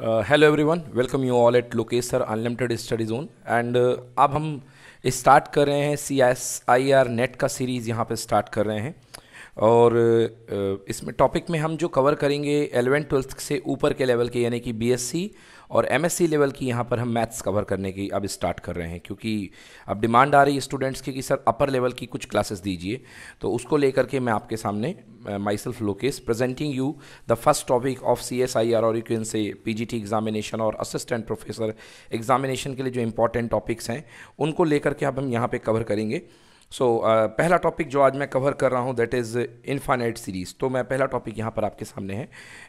Hello everyone welcome you all at लोकेसर unlimited Unlimited Study and uh, अब हम start कर रहे हैं C S I R NET का सीरीज़ यहाँ पे स्टार्ट कर रहे हैं और uh, इसमें टॉपिक में हम जो कवर करेंगे एलेवेंथ ट्वेल्थ से ऊपर के लेवल के यानी कि बी एस सी और एम लेवल की यहाँ पर हम मैथ्स कवर करने की अब स्टार्ट कर रहे हैं क्योंकि अब डिमांड आ रही है स्टूडेंट्स की कि सर अपर लेवल की कुछ क्लासेस दीजिए तो उसको लेकर के मैं आपके सामने myself Lokesh presenting you the first topic of C S I R और you can say P G T examination और असिस्टेंट प्रोफेसर एग्जामिनेशन के लिए जो इंपॉर्टेंट टॉपिक्स हैं उनको लेकर के अब हम यहाँ पर कवर करेंगे सो so, uh, पहला टॉपिक जो आज मैं कवर कर रहा हूँ दैट इज़ इन्फानाइट सीरीज़ तो मैं पहला टॉपिक यहाँ पर आपके सामने है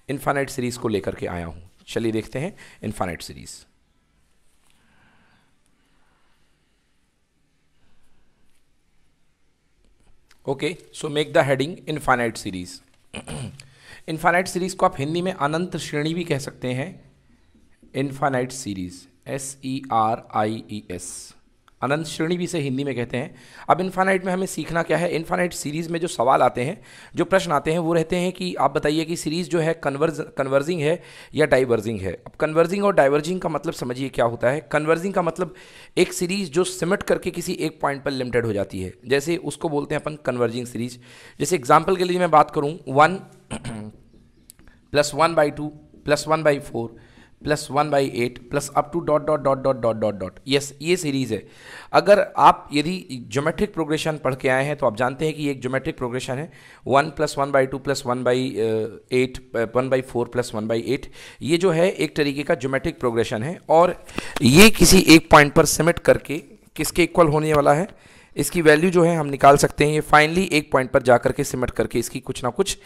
इन्फानाइट सीरीज़ को लेकर के आया हूँ चलिए देखते हैं infinite series okay so make the heading infinite series infinite series को आप हिंदी में अनंत श्रेणी भी कह सकते हैं infinite series S E R I E S अनंत श्रेणी भी से हिंदी में कहते हैं अब इन्फानाइट में हमें सीखना क्या है इन्फानाइट सीरीज़ में जो सवाल आते हैं जो प्रश्न आते हैं वो रहते हैं कि आप बताइए कि सीरीज़ जो है कन्वर्ज कन्वर्जिंग है या डाइवर्जिंग है अब कन्वर्जिंग और डाइवर्जिंग का मतलब समझिए क्या होता है कन्वर्जिंग का मतलब एक सीरीज़ जो सिमट करके किसी एक पॉइंट पर लिमिटेड हो जाती है जैसे उसको बोलते हैं अपन कन्वर्जिंग सीरीज़ जैसे एग्जाम्पल के लिए मैं बात करूँ one plus one by two plus one by four plus one by eight plus up to dot dot dot dot dot dot dot yes ये सीरीज़ है अगर आप यदि ज्योमेट्रिक प्रोग्रेशन पढ़ के आए हैं तो आप जानते हैं कि एक ज्योमेट्रिक प्रोग्रेशन है one plus one by two plus one by eight one by four plus one by eight ये जो है एक तरीके का ज्योमेट्रिक प्रोग्रेशन है और ये किसी एक पॉइंट पर सिमट करके किसके इक्वल होने वाला है इसकी वैल्यू जो है हम निकाल सकते हैं ये फाइनली एक पॉइंट पर जा के सिमट करके इसकी कुछ ना कुछ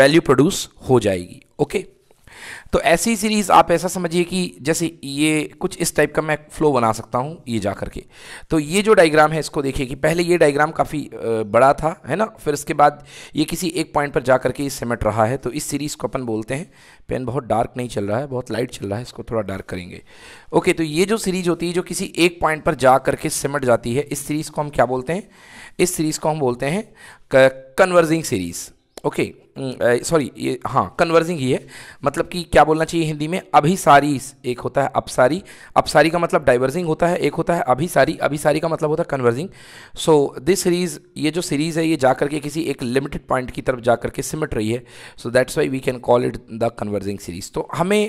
वैल्यू प्रोड्यूस हो जाएगी ओके तो ऐसी सीरीज़ आप ऐसा समझिए कि जैसे ये कुछ इस टाइप का मैं फ्लो बना सकता हूँ ये जा करके तो ये जो डायग्राम है इसको देखिए कि पहले ये डायग्राम काफ़ी बड़ा था है ना फिर इसके बाद ये किसी एक पॉइंट पर जा करके ये सिमट रहा है तो इस सीरीज़ को अपन बोलते हैं पेन बहुत डार्क नहीं चल रहा है बहुत लाइट चल रहा है इसको थोड़ा डार्क करेंगे ओके तो ये जो सीरीज़ होती है जो किसी एक पॉइंट पर जा करके सिमट जाती है इस सीरीज़ को हम क्या बोलते हैं इस सीरीज़ को हम बोलते हैं कन्वर्जिंग सीरीज़ ओके सॉरी ये हाँ कन्वर्जिंग ही है मतलब कि क्या बोलना चाहिए हिंदी में अभी सारी एक होता है अपसारी अपसारी का मतलब डाइवर्जिंग होता है एक होता है अभी सारी अभी सारी का मतलब होता है कन्वर्जिंग सो दिस सीरीज़ ये जो सीरीज़ है ये जा करके किसी एक लिमिटेड पॉइंट की तरफ जा करके सिमट रही है so that's why we can call it the converging series तो हमें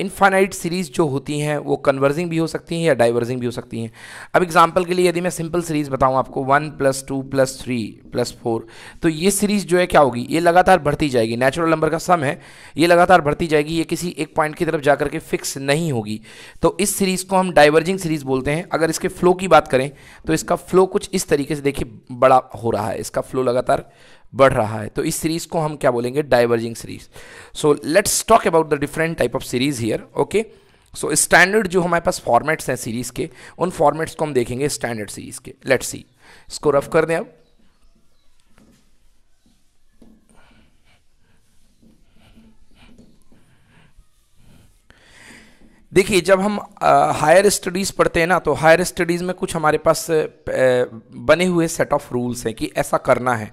इनफाइनाइट uh, सीरीज़ जो होती हैं वो कन्वर्जिंग भी हो सकती हैं या डाइवर्जिंग भी हो सकती हैं अब एग्जांपल के लिए यदि मैं सिंपल सीरीज़ बताऊं आपको one plus two plus three plus four तो ये सीरीज़ जो है क्या होगी ये लगातार बढ़ती जाएगी नेचुरल नंबर का सम है ये लगातार बढ़ती जाएगी ये किसी एक पॉइंट की तरफ जाकर के फिक्स नहीं होगी तो इस सीरीज़ को हम डाइवर्जिंग सीरीज़ बोलते हैं अगर इसके फ्लो की बात करें तो इसका फ्लो कुछ इस तरीके से देखिए बड़ा हो रहा है इसका फ्लो लगातार बढ़ रहा है तो इस सीरीज़ को हम क्या बोलेंगे diverging series so let's talk about the different type of series here okay so standard जो हमारे पास फॉर्मेट्स हैं सीरीज़ के उन फॉर्मेट्स को हम देखेंगे स्टैंडर्ड सीरीज़ के लेट्स सी इसको रफ कर दें अब देखिए जब हम हायर स्टडीज़ पढ़ते हैं ना तो हायर स्टडीज़ में कुछ हमारे पास बने हुए सेट ऑफ रूल्स हैं कि ऐसा करना है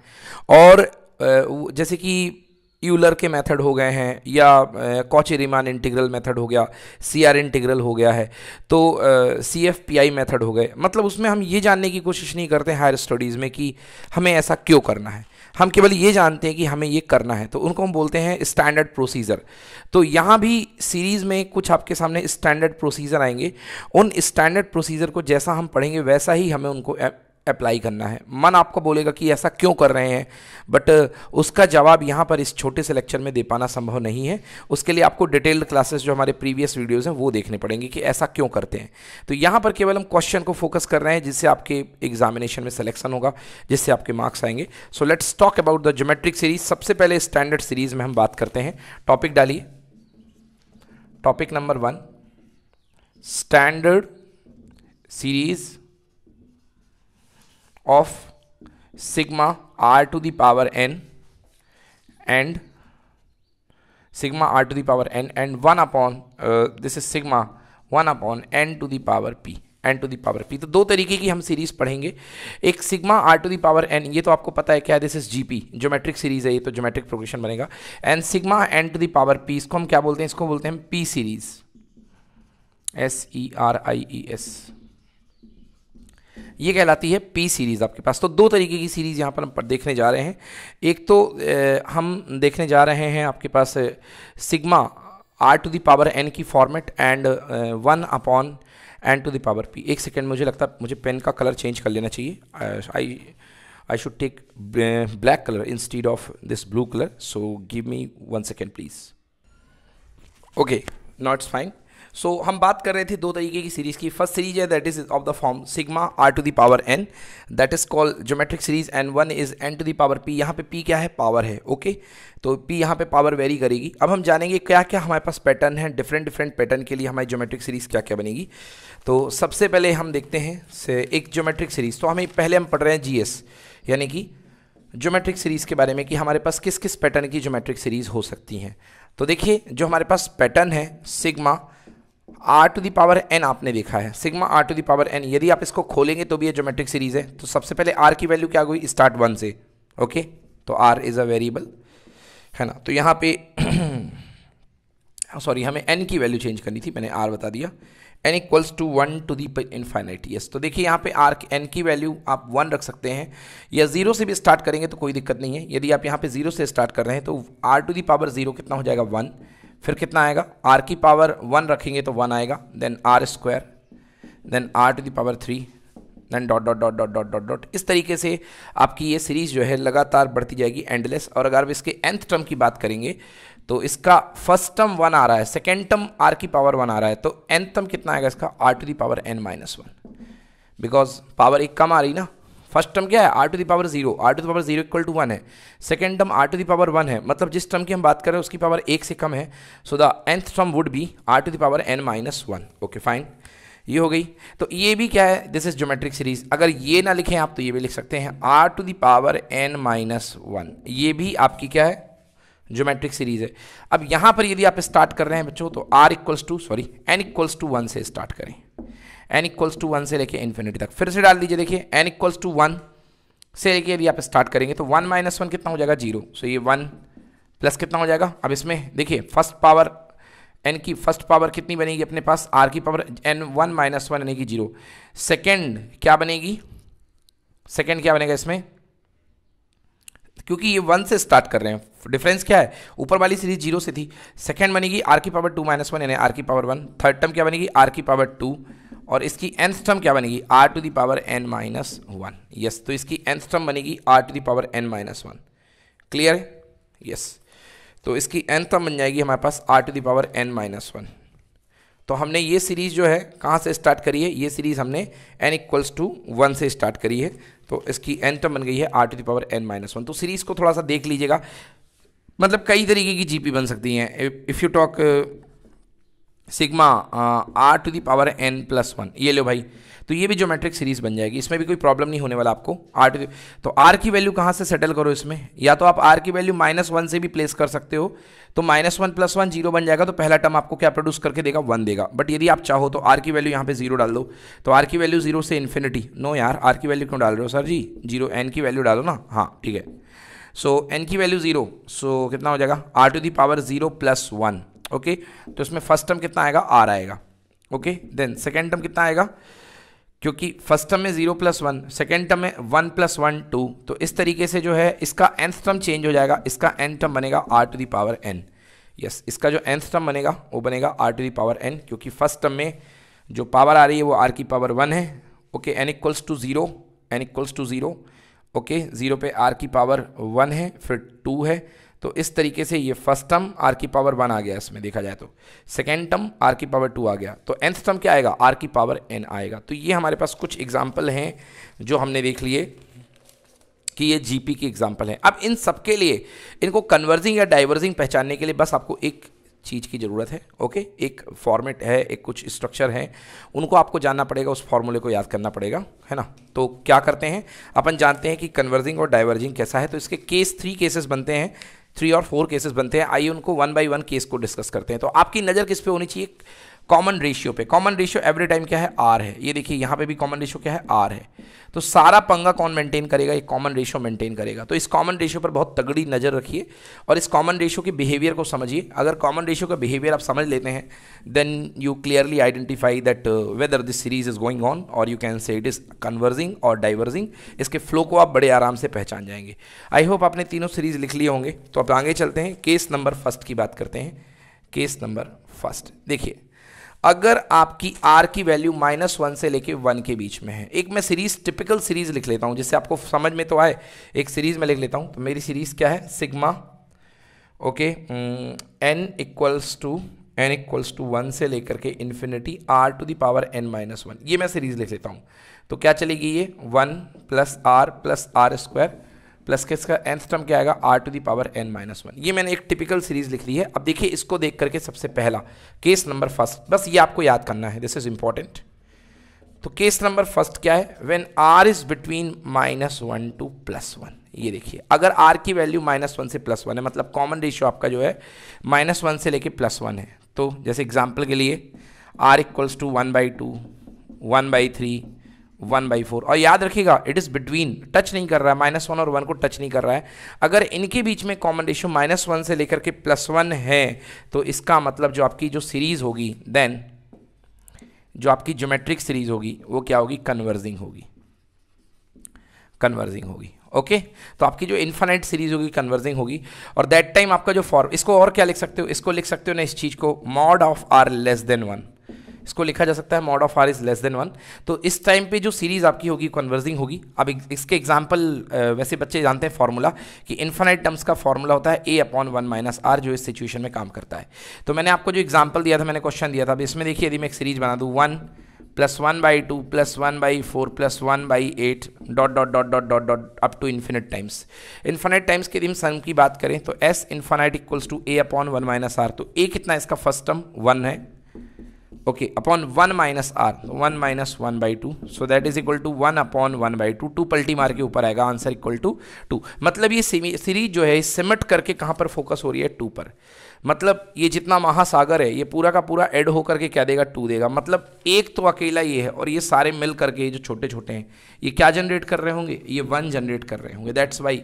और जैसे कि यूलर के मेथड हो गए हैं या कॉचे रिमान इंटीग्रल मेथड हो गया सी आर इंटीग्रल हो गया है तो C F P I method हो गए मतलब उसमें हम ये जानने की कोशिश नहीं करते हायर स्टडीज़ में कि हमें ऐसा क्यों करना है हम केवल ये जानते हैं कि हमें ये करना है तो उनको हम बोलते हैं स्टैंडर्ड प्रोसीजर तो यहाँ भी सीरीज़ में कुछ आपके सामने स्टैंडर्ड प्रोसीजर आएंगे उन स्टैंडर्ड प्रोसीजर को जैसा हम पढ़ेंगे वैसा ही हमें उनको अप्लाई करना है मन आपको बोलेगा कि ऐसा क्यों कर रहे हैं बट uh, उसका जवाब यहाँ पर इस छोटे से लेक्चर में दे पाना संभव नहीं है उसके लिए आपको डिटेल्ड क्लासेस जो हमारे प्रीवियस वीडियोज़ हैं वो देखने पड़ेंगे कि ऐसा क्यों करते हैं तो यहाँ पर केवल हम क्वेश्चन को फोकस कर रहे हैं जिससे आपके एग्जामिनेशन में सिलेक्शन होगा जिससे आपके मार्क्स आएंगे so let's talk about the geometric series सबसे पहले स्टैंडर्ड सीरीज में हम बात करते हैं टॉपिक डालिए topic number one standard series of sigma r to the power n and sigma r to the power n and 1 upon uh, this is sigma 1 upon n to the power p n to the power p तो दो तरीके की हम series पढ़ेंगे एक sigma are to the power n ये तो आपको पता है क्या this is p geometric series है ये तो ज्योमेट्रिक प्रोग्रेशन बनेगा and sigma n to the power p इसको हम क्या बोलते हैं इसको बोलते हैं p series S E R I E S ये कहलाती है पी सीरीज़ आपके पास तो दो तरीके की सीरीज़ यहाँ पर हम देखने जा रहे हैं एक तो हम देखने जा रहे हैं आपके पास sigma are to the power n की format and one upon n to the power p एक सेकेंड मुझे लगता है मुझे पेन का कलर चेंज कर लेना चाहिए I I should take black colour instead of this blue color. So give me one second, please. Okay, now it's so so, हम बात कर रहे थे दो तरीके की सीरीज की फर्स्ट सीरीज है that is of the form sigma are to the power n that is called geometric series and one is n to the power p यहाँ पे पी क्या है पावर है ओके okay? तो P यहाँ पे power very करेगी अब हम जानेंगे क्या क्या हमारे पास पैटर्न है डिफरेंट डिफरेंट पैटर्न के लिए हमारी ज्योमेट्रिक सीरीज क्या क्या बनेगी तो सबसे पहले हम देखते हैं से एक ज्योमेट्रिक सीरीज तो हमें पहले हम पढ़ रहे हैं जी यानी कि ज्योमेट्रिक सीरीज़ के बारे में कि हमारे पास किस किस पैटर्न की ज्योमेट्रिक सीरीज़ हो सकती हैं तो देखिए जो हमारे पास पैटर्न है sigma are to the power n आपने देखा है sigma are to the power n यदि आप इसको खोलेंगे तो भी ये ज्योमेट्रिक सीरीज है तो सबसे पहले आर की वैल्यू क्या हुई स्टार्ट वन से ओके तो आर इज़ अ वेरिएबल है ना तो यहाँ पे सॉरी हमें एन की वैल्यू चेंज करनी थी मैंने आर बता दिया n equals to one to the infinite yes तो देखिए यहाँ पे आर एन की वैल्यू आप वन रख सकते हैं या जीरो से भी स्टार्ट करेंगे तो कोई दिक्कत नहीं है यदि आप यहाँ पे जीरो से स्टार्ट कर रहे हैं तो r to the power zero कितना हो जाएगा वन फिर कितना आएगा आर की पावर वन रखेंगे तो वन आएगा then r square then r to the power three then dot dot dot dot dot dot dot इस तरीके से आपकी ये सीरीज़ जो है लगातार बढ़ती जाएगी एंडलेस और अगर आप इसके एंथ टर्म की बात करेंगे तो इसका फर्स्ट टर्म वन आ रहा है सेकेंड टर्म आर की पावर वन आ रहा है तो एंथ टर्म कितना आएगा इसका r to the power N minus one because power एक कम आ रही ना फर्स्ट टर्म क्या है are to the power zero r to the power zero equal to one है second term r to the power one है मतलब जिस टर्म की हम बात कर रहे हैं उसकी पावर एक से कम है so the nth term would be r to the power N minus one okay fine ये हो गई तो ये भी क्या है दिस इज ज्योमेट्रिक सीरीज अगर ये ना लिखें आप तो ये भी लिख सकते हैं r to the power N minus one ये भी आपकी क्या है ज्योमेट्रिक सीरीज है अब यहाँ पर यदि आप स्टार्ट कर रहे हैं बच्चों तो r equals to sorry n equals to one से स्टार्ट करें एन इक्वल्स टू वन से लेके इन्फिनिटी तक फिर से डाल दीजिए देखिए एन इक्वल्स टू वन से लेके यदि आप स्टार्ट करेंगे तो वन माइनस वन कितना हो जाएगा जीरो सो ये वन प्लस कितना हो जाएगा अब इसमें देखिए फर्स्ट पावर एन की फर्स्ट पावर कितनी बनेगी अपने पास आर की power n one minus one यानी कि जीरो सेकेंड क्या बनेगी सेकेंड क्या बनेगा इसमें क्योंकि ये वन से स्टार्ट कर रहे हैं डिफरेंस क्या है ऊपर वाली सीरीज जीरो से थी सेकेंड बनेगी आर की पावर टू माइनस वन यानी आर की पावर वन थर्ड टर्म क्या बनेगी आर की पावर टू और इसकी एन टर्म क्या बनेगी R to the power N minus one yes तो इसकी एन टर्म बनेगी R to the power N minus one clear है यस तो इसकी एन टर्म बन जाएगी हमारे पास R to the power N minus one तो हमने ये सीरीज़ जो है कहाँ से स्टार्ट करी है ये सीरीज़ हमने एन इक्वल्स टू वन से स्टार्ट करी है तो इसकी एन टर्म बन गई है are to the power N minus one तो सीरीज़ को थोड़ा सा देख लीजिएगा मतलब कई तरीके की जीपी बन सकती हैं if you talk sigma are to the power N plus one ये लो भाई तो ये भी ज्योमेट्रिक सीरीज़ बन जाएगी इसमें भी कोई प्रॉब्लम नहीं होने वाला आपको आर तो आर की वैल्यू कहाँ से सेटल करो इसमें या तो आप आर की वैल्यू माइनस वन से भी प्लेस कर सकते हो तो minus one plus one zero बन जाएगा तो पहला टर्म आपको क्या प्रोड्यूस करके देगा वन देगा बट यदि आप चाहो तो आर की वैल्यू यहाँ पे जीरो डाल दो तो आर की वैल्यू जीरो से इन्फिनिटी नो यार आर की वैल्यू क्यों डाल रहे हो सर जी जीरो एन की वैल्यू डालो ना हाँ ठीक है सो एन की वैल्यू जीरो सो कितना हो जाएगा R to the power zero plus one okay तो इसमें फर्स्ट टर्म कितना आएगा आर आएगा ओके देन सेकेंड टर्म कितना आएगा क्योंकि फर्स्ट टर्म में zero plus one second term में वन प्लस वन टू तो इस तरीके से जो है इसका एंथ टर्म चेंज हो जाएगा इसका एंथ टर्म बनेगा R to the power N yes इसका जो एंथ टर्म बनेगा वो बनेगा R to the power N क्योंकि फर्स्ट टर्म में जो पावर आ रही है वो आर की पावर वन है okay N equals to zero N equals to zero okay zero पे आर की पावर वन है फिर टू है तो इस तरीके से ये फर्स्ट टर्म आर की पावर वन आ गया इसमें देखा जाए तो सेकेंड टर्म आर की पावर टू आ गया तो एंथ टर्म क्या आएगा आर की पावर एन आएगा तो ये हमारे पास कुछ एग्जाम्पल हैं जो हमने देख लिए कि ये जीपी की एग्जाम्पल है अब इन सब के लिए इनको कन्वर्जिंग या डाइवर्जिंग पहचानने के लिए बस आपको एक चीज़ की ज़रूरत है ओके एक फॉर्मेट है एक कुछ स्ट्रक्चर है उनको आपको जानना पड़ेगा उस फॉर्मूले को याद करना पड़ेगा है ना तो क्या करते हैं अपन जानते हैं कि कन्वर्जिंग और डाइवर्जिंग कैसा है तो इसके केस थ्री केसेस बनते हैं थ्री और फोर केसेस बनते हैं आइए उनको वन बाई वन केस को डिस्कस करते हैं तो आपकी नज़र किस पे होनी चाहिए कॉमन रेशियो पे कॉमन रेशियो एवरी टाइम क्या है आर है ये देखिए यहाँ पे भी कॉमन रेशियो क्या है आर है तो सारा पंगा कौन मेंटेन करेगा ये कॉमन रेशियो मेंटेन करेगा तो इस कॉमन रेशियो पर बहुत तगड़ी नज़र रखिए और इस कॉमन रेशियो के बिहेवियर को समझिए अगर कॉमन रेशियो का बिहेवियर आप समझ लेते हैं then you clearly identify that whether this series is going on और you can say it is converging और डाइवर्जिंग इसके फ्लो को आप बड़े आराम से पहचान जाएंगे आई होप आपने तीनों सीरीज लिख लिए होंगे तो आप आगे चलते हैं केस नंबर फर्स्ट की बात करते हैं केस नंबर फर्स्ट देखिए अगर आपकी आर की वैल्यू माइनस वन से लेके वन के बीच में है एक मैं सीरीज टिपिकल सीरीज लिख लेता हूँ जिससे आपको समझ में तो आए एक सीरीज में लिख लेता हूँ तो मेरी सीरीज क्या है sigma okay N equals to N equals to one से लेकर के infinity R to the power N minus one ये मैं सीरीज लिख लेता हूँ तो क्या चलेगी ये one plus are plus are square plus के इसका एंथ टर्म क्या आएगा R to the power N minus one ये मैंने एक टिपिकल सीरीज लिख ली है अब देखिए इसको देख करके सबसे पहला केस नंबर फर्स्ट बस ये आपको याद करना है दिस इज इंपॉर्टेंट तो केस नंबर फर्स्ट क्या है when R is between minus one to plus one ये देखिए अगर आर की वैल्यू माइनस वन से प्लस वन है मतलब कॉमन रेशियो आपका जो है माइनस वन से लेके प्लस वन है तो जैसे एग्जाम्पल के लिए R equals to one by two one by three one by four और याद रखिएगा इट इज़ बिटवीन टच नहीं कर रहा है माइनस वन और वन को टच नहीं कर रहा है अगर इनके बीच में कॉमन रेशो माइनस वन से लेकर के प्लस वन है तो इसका मतलब जो आपकी जो सीरीज़ होगी देन जो आपकी ज्योमेट्रिक सीरीज होगी वो क्या होगी कन्वर्जिंग होगी कन्वर्जिंग होगी ओके तो आपकी जो इन्फानाइट सीरीज होगी कन्वर्जिंग होगी और दैट टाइम आपका जो फॉर्म इसको और क्या लिख सकते हो इसको लिख सकते हो ना इस चीज़ को mod of R less than one इसको लिखा जा सकता है mod of R is less than one तो इस टाइम पे जो सीरीज़ आपकी होगी कन्वर्जिंग होगी अब इसके एग्जाम्पल वैसे बच्चे जानते हैं फार्मूला कि इन्फानाइट टर्म्स का फॉर्मूला होता है A upon one minus R जो इस सिचुएशन में काम करता है तो मैंने आपको जो एग्जाम्पल दिया था मैंने क्वेश्चन दिया था अब इसमें देखिए यदि मैं एक सीरीज बना दूँ one plus one by two plus one by four plus one by eight dot dot dot dot dot dot up to infinite times infinite times के दिन सम की बात करें तो S infinite equals to A upon one minus are तो A कितना इसका first term one है okay upon one minus R one minus one by two so that is equal to one upon one by two two पल्टी मार के ऊपर आएगा answer equal to to मतलब ये सीरीज जो है सिमट करके कहाँ पर फोकस हो रही है टू पर मतलब ये जितना महासागर है ये पूरा का पूरा ऐड होकर के क्या देगा टू देगा मतलब एक तो अकेला ये है और ये सारे मिल करके जो छोटे छोटे हैं ये क्या जनरेट कर रहे होंगे ये वन जनरेट कर रहे होंगे that's why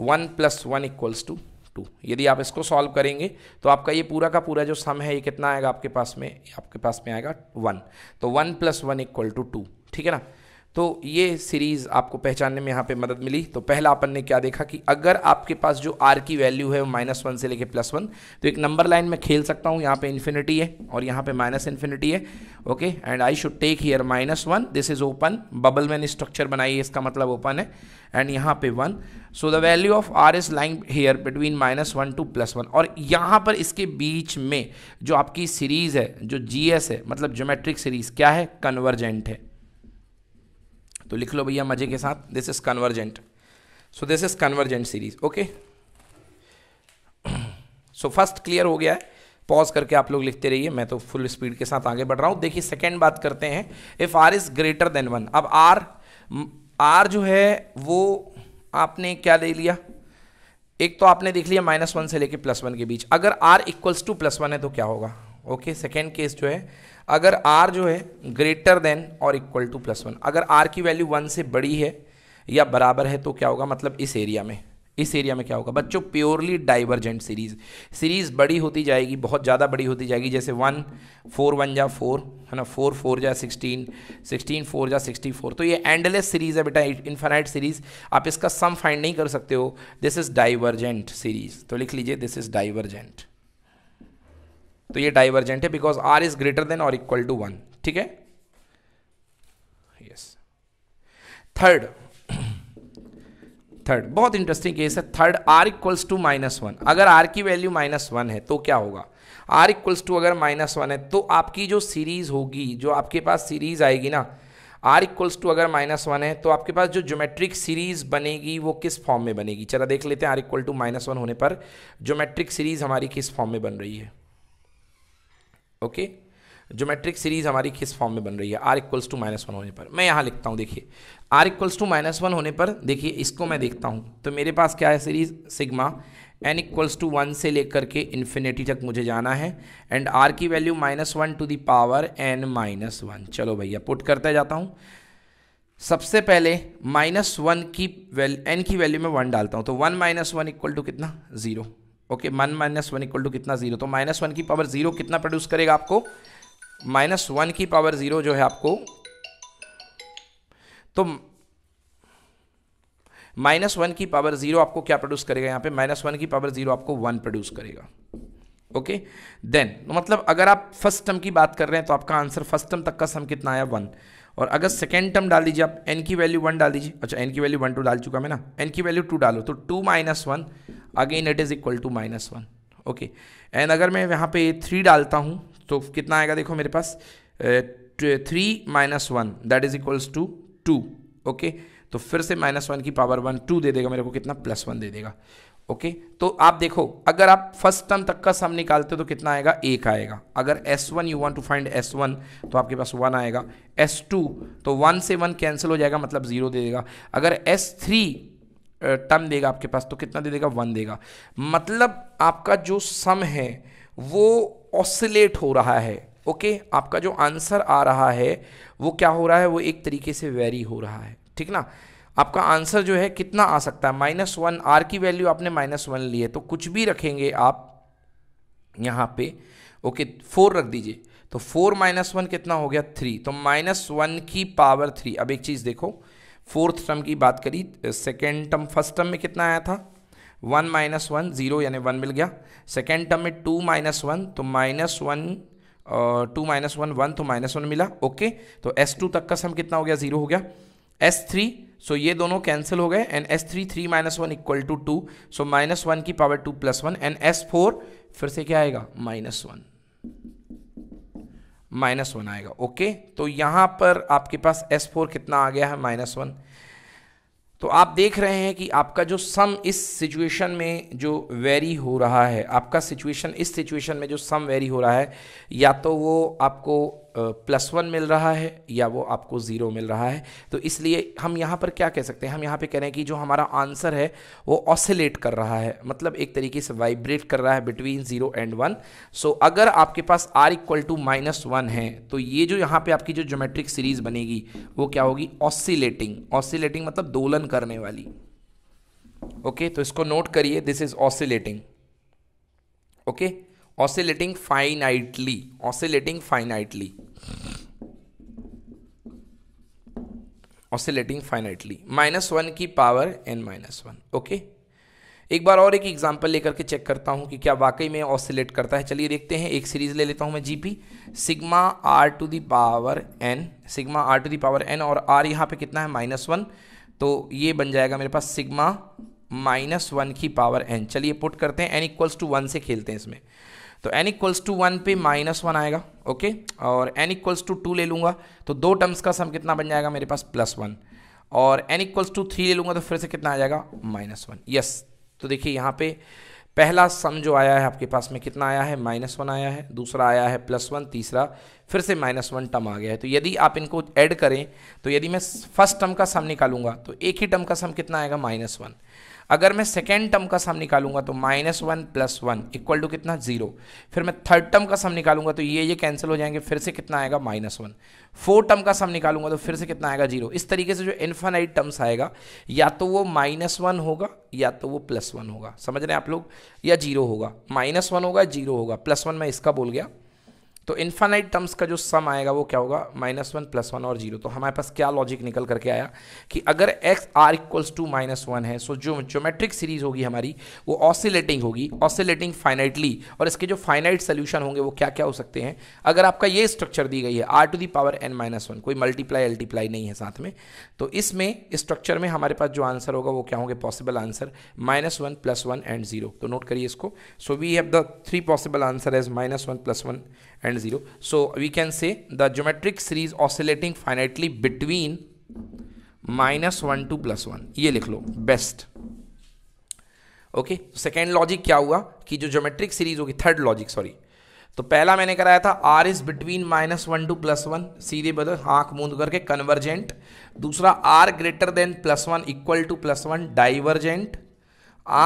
one plus one equals to two यदि आप इसको सॉल्व करेंगे तो आपका ये पूरा का पूरा जो सम है ये कितना आएगा आपके पास में आपके पास में आएगा वन तो one plus one equal to two ठीक है ना तो ये सीरीज़ आपको पहचानने में यहाँ पे मदद मिली तो पहला अपन ने क्या देखा कि अगर आपके पास जो आर की वैल्यू है वो माइनस वन से लेके प्लस वन तो एक नंबर लाइन में खेल सकता हूँ यहाँ पे इन्फिनिटी है और यहाँ पे माइनस इन्फिनिटी है okay and I should take here minus one this is open bubble मैंने स्ट्रक्चर बनाई है इसका मतलब ओपन है एंड यहाँ पे one so the value of R is lying here between minus one to plus one और यहाँ पर इसके बीच में जो आपकी सीरीज़ है जो जी है मतलब जोमेट्रिक सीरीज़ क्या है कन्वर्जेंट है तो लिख लो भैया मजे के साथ this is convergent so this is convergent series okay so first clear हो गया है पॉज करके आप लोग लिखते रहिए मैं तो फुल स्पीड के साथ आगे बढ़ रहा हूँ देखिए सेकेंड बात करते हैं if R is greater than one अब आर आर जो है वो आपने क्या ले लिया एक तो आपने देख लिया माइनस वन से लेके प्लस वन के बीच अगर R equals to plus one है तो क्या होगा ओके सेकेंड केस जो है अगर आर जो है ग्रेटर देन और इक्वल टू प्लस वन अगर आर की वैल्यू वन से बड़ी है या बराबर है तो क्या होगा मतलब इस एरिया में इस एरिया में क्या होगा बच्चों प्योरली डाइवर्जेंट सीरीज सीरीज बड़ी होती जाएगी बहुत ज़्यादा बड़ी होती जाएगी जैसे वन फोर वन जा फोर है ना फोर फोर जा सिक्सटीन सिक्सटीन फोर जा सिक्सटी फोर तो ये एंडलेस सीरीज है बेटा इन्फानाइट सीरीज आप इसका सम फाइंड नहीं कर सकते हो दिस इज़ डाइवर्जेंट सीरीज तो लिख लीजिए दिस इज़ डाइवर्जेंट तो ये डाइवर्जेंट है because R is greater than और इक्वल टू वन ठीक है यस थर्ड थर्ड बहुत इंटरेस्टिंग केस है third R equals to minus one अगर आर की वैल्यू माइनस वन है तो क्या होगा आर इक्वल्स टू अगर माइनस वन है तो आपकी जो सीरीज होगी जो आपके पास सीरीज आएगी ना आर इक्वल्स टू अगर माइनस वन है तो आपके पास जो ज्योमेट्रिक सीरीज बनेगी वो किस फॉर्म में बनेगी चला देख लेते हैं R equal to minus one होने पर ज्योमेट्रिक सीरीज हमारी किस फॉर्म में बन रही है ओके ज्योमेट्रिक सीरीज हमारी किस फॉर्म में बन रही है R equals to minus one होने पर मैं यहाँ लिखता हूँ देखिए R equals to minus one होने पर देखिए इसको मैं देखता हूँ तो मेरे पास क्या है series sigma N equals to one से लेकर के इन्फिनिटी तक मुझे जाना है एंड आर की value minus one to the power N minus one चलो भैया पुट करता जाता हूँ सबसे पहले माइनस वन की वैल एन की वैल्यू में वन डालता हूँ तो one minus one equal to कितना zero okay one minus one equal to कितना जीरो तो माइनस वन की पावर जीरो कितना प्रोड्यूस करेगा आपको माइनस वन की पावर जीरो जो है आपको तो माइनस वन की पावर जीरो आपको क्या प्रोड्यूस करेगा यहां पे माइनस वन की पावर जीरो आपको वन प्रोड्यूस करेगा ओके okay? देन मतलब अगर आप फर्स्ट टर्म की बात कर रहे हैं तो आपका आंसर फर्स्ट टर्म तक का सम कितना आया वन और अगर सेकेंड टर्म डाल दीजिए आप एन की वैल्यू वन डाल दीजिए अच्छा एन की वैल्यू वन टू डाल चुका मैं ना एन की वैल्यू टू डालो तो two minus one again it is equal to minus one okay and अगर मैं यहाँ पे थ्री डालता हूँ तो कितना आएगा देखो मेरे पास three minus one that is equals to two okay तो फिर से माइनस वन की पावर वन टू दे देगा मेरे को कितना प्लस वन दे देगा ओके तो आप देखो अगर आप फर्स्ट टर्म तक का सम निकालते हो तो कितना आएगा एक आएगा अगर S1 one you want to find S1 तो आपके पास वन आएगा S2 तो वन से वन कैंसिल हो जाएगा मतलब ज़ीरो दे देगा अगर S3 टर्म देगा आपके पास तो कितना दे देगा वन देगा मतलब आपका जो सम है वो ऑसिलेट हो रहा है ओके okay? आपका जो आंसर आ रहा है वो क्या हो रहा है वो एक तरीके से वेरी हो रहा है ठीक ना आपका आंसर जो है कितना आ सकता है माइनस वन आर की वैल्यू आपने माइनस वन ली है तो कुछ भी रखेंगे आप यहाँ पे ओके फोर रख दीजिए तो फोर माइनस वन कितना हो गया थ्री तो माइनस वन की पावर थ्री अब एक चीज़ देखो फोर्थ टर्म की बात करी सेकेंड टर्म फर्स्ट टर्म में कितना आया था वन माइनस वन ज़ीरो यानी वन मिल गया सेकेंड टर्म में टू माइनस वन तो minus one two minus one one तो माइनस वन मिला ओके तो एस टू तक का सम कितना हो गया ज़ीरो हो गया एस थ्री सो ये दोनों कैंसिल हो गए and S three three minus one equal to two so minus one की power two plus one and S four फिर से क्या आएगा माइनस वन माइनस वन आएगा ओके तो यहां पर आपके पास एस फोर कितना आ गया है माइनस वन तो आप देख रहे हैं कि आपका जो सम इस सिचुएशन में जो वेरी हो रहा है आपका सिचुएशन इस सिचुएशन में जो सम वेरी हो रहा है या तो वो आपको प्लस वन मिल रहा है या वो आपको ज़ीरो मिल रहा है तो इसलिए हम यहाँ पर क्या कह सकते हैं हम यहाँ पे कह रहे हैं कि जो हमारा आंसर है वो ऑसिलेट कर रहा है मतलब एक तरीके से वाइब्रेट कर रहा है between zero and one so अगर आपके पास R equal to minus one है तो ये जो यहाँ पर आपकी जो जोमेट्रिक सीरीज़ बनेगी वो क्या होगी ऑसिलेटिंग ऑसिलेटिंग मतलब दोलन करने वाली ओके okay, तो इसको नोट करिए this is oscillating okay okay? Oscillating finitely oscillating finitely oscillating finitely minus one की power N minus one okay एक बार और एक एग्जाम्पल लेकर के चेक करता हूँ कि क्या वाकई में ऑसिलेट करता है चलिए देखते हैं एक सीरीज ले लेता हूँ मैं GP sigma are to the power N sigma are to the power N और आर यहाँ पे कितना है माइनस वन तो ये बन जाएगा मेरे पास सिग्मा माइनस वन की पावर एन चलिए पुट करते हैं एन इक्वल्स टू वन से खेलते हैं इसमें तो एन इक्वल्स टू वन पे माइनस वन आएगा ओके और एन इक्वल्स टू टू ले लूँगा तो दो टर्म्स का सम कितना बन जाएगा मेरे पास प्लस वन और एन इक्वल्स टू थ्री ले लूँगा तो फिर से कितना आ जाएगा माइनस वन यस तो देखिए यहाँ पे पहला सम जो आया है आपके पास में कितना आया है माइनस वन आया है दूसरा आया है प्लस वन तीसरा फिर से माइनस वन टर्म आ गया है तो यदि आप इनको ऐड करें तो यदि मैं फर्स्ट टर्म का सम निकालूंगा तो एक ही टर्म का सम कितना आएगा माइनस वन अगर मैं सेकेंड टर्म का सम निकालूंगा तो minus one plus one equal to कितना जीरो फिर मैं थर्ड टर्म का सम निकालूंगा तो ये ये कैंसिल हो जाएंगे फिर से कितना आएगा माइनस वन फोर्थ टर्म का सम निकालूंगा तो फिर से कितना आएगा जीरो इस तरीके से जो इन्फानाइट टर्म्स आएगा या तो वो माइनस वन होगा या तो वो प्लस वन होगा समझ रहे हैं आप लोग या जीरो होगा माइनस वन होगा जीरो होगा प्लस वन मैं इसका बोल गया तो इन्फानाइट टर्म्स का जो सम आएगा वो क्या होगा माइनस वन प्लस वन और जीरो तो हमारे पास क्या लॉजिक निकल करके आया कि अगर x r equals to minus one है सो जो ज्योमेट्रिक सीरीज होगी हमारी वो ऑसिलेटिंग होगी ऑसिलेटिंग फाइनाइटली और इसके जो फाइनाइट सोल्यूशन होंगे वो क्या क्या हो सकते हैं अगर आपका ये स्ट्रक्चर दी गई है are to the power N minus one कोई मल्टीप्लाई अल्टीप्लाई नहीं है साथ में तो इसमें स्ट्रक्चर इस में हमारे पास जो आंसर होगा वो क्या होंगे possible answer minus one plus one and zero तो नोट करिए इसको so we have the three possible answer as minus one plus one and 0 so we can say the geometric series oscillating finitely between minus one to plus one ये लिख लो best okay second logic क्या हुआ कि जो geometric series होगी third logic sorry तो पहला मैंने कराया था r is between minus one to plus one सीधे बदल आंख मूंद करके कन्वर्जेंट दूसरा r greater than plus one equal to plus one divergent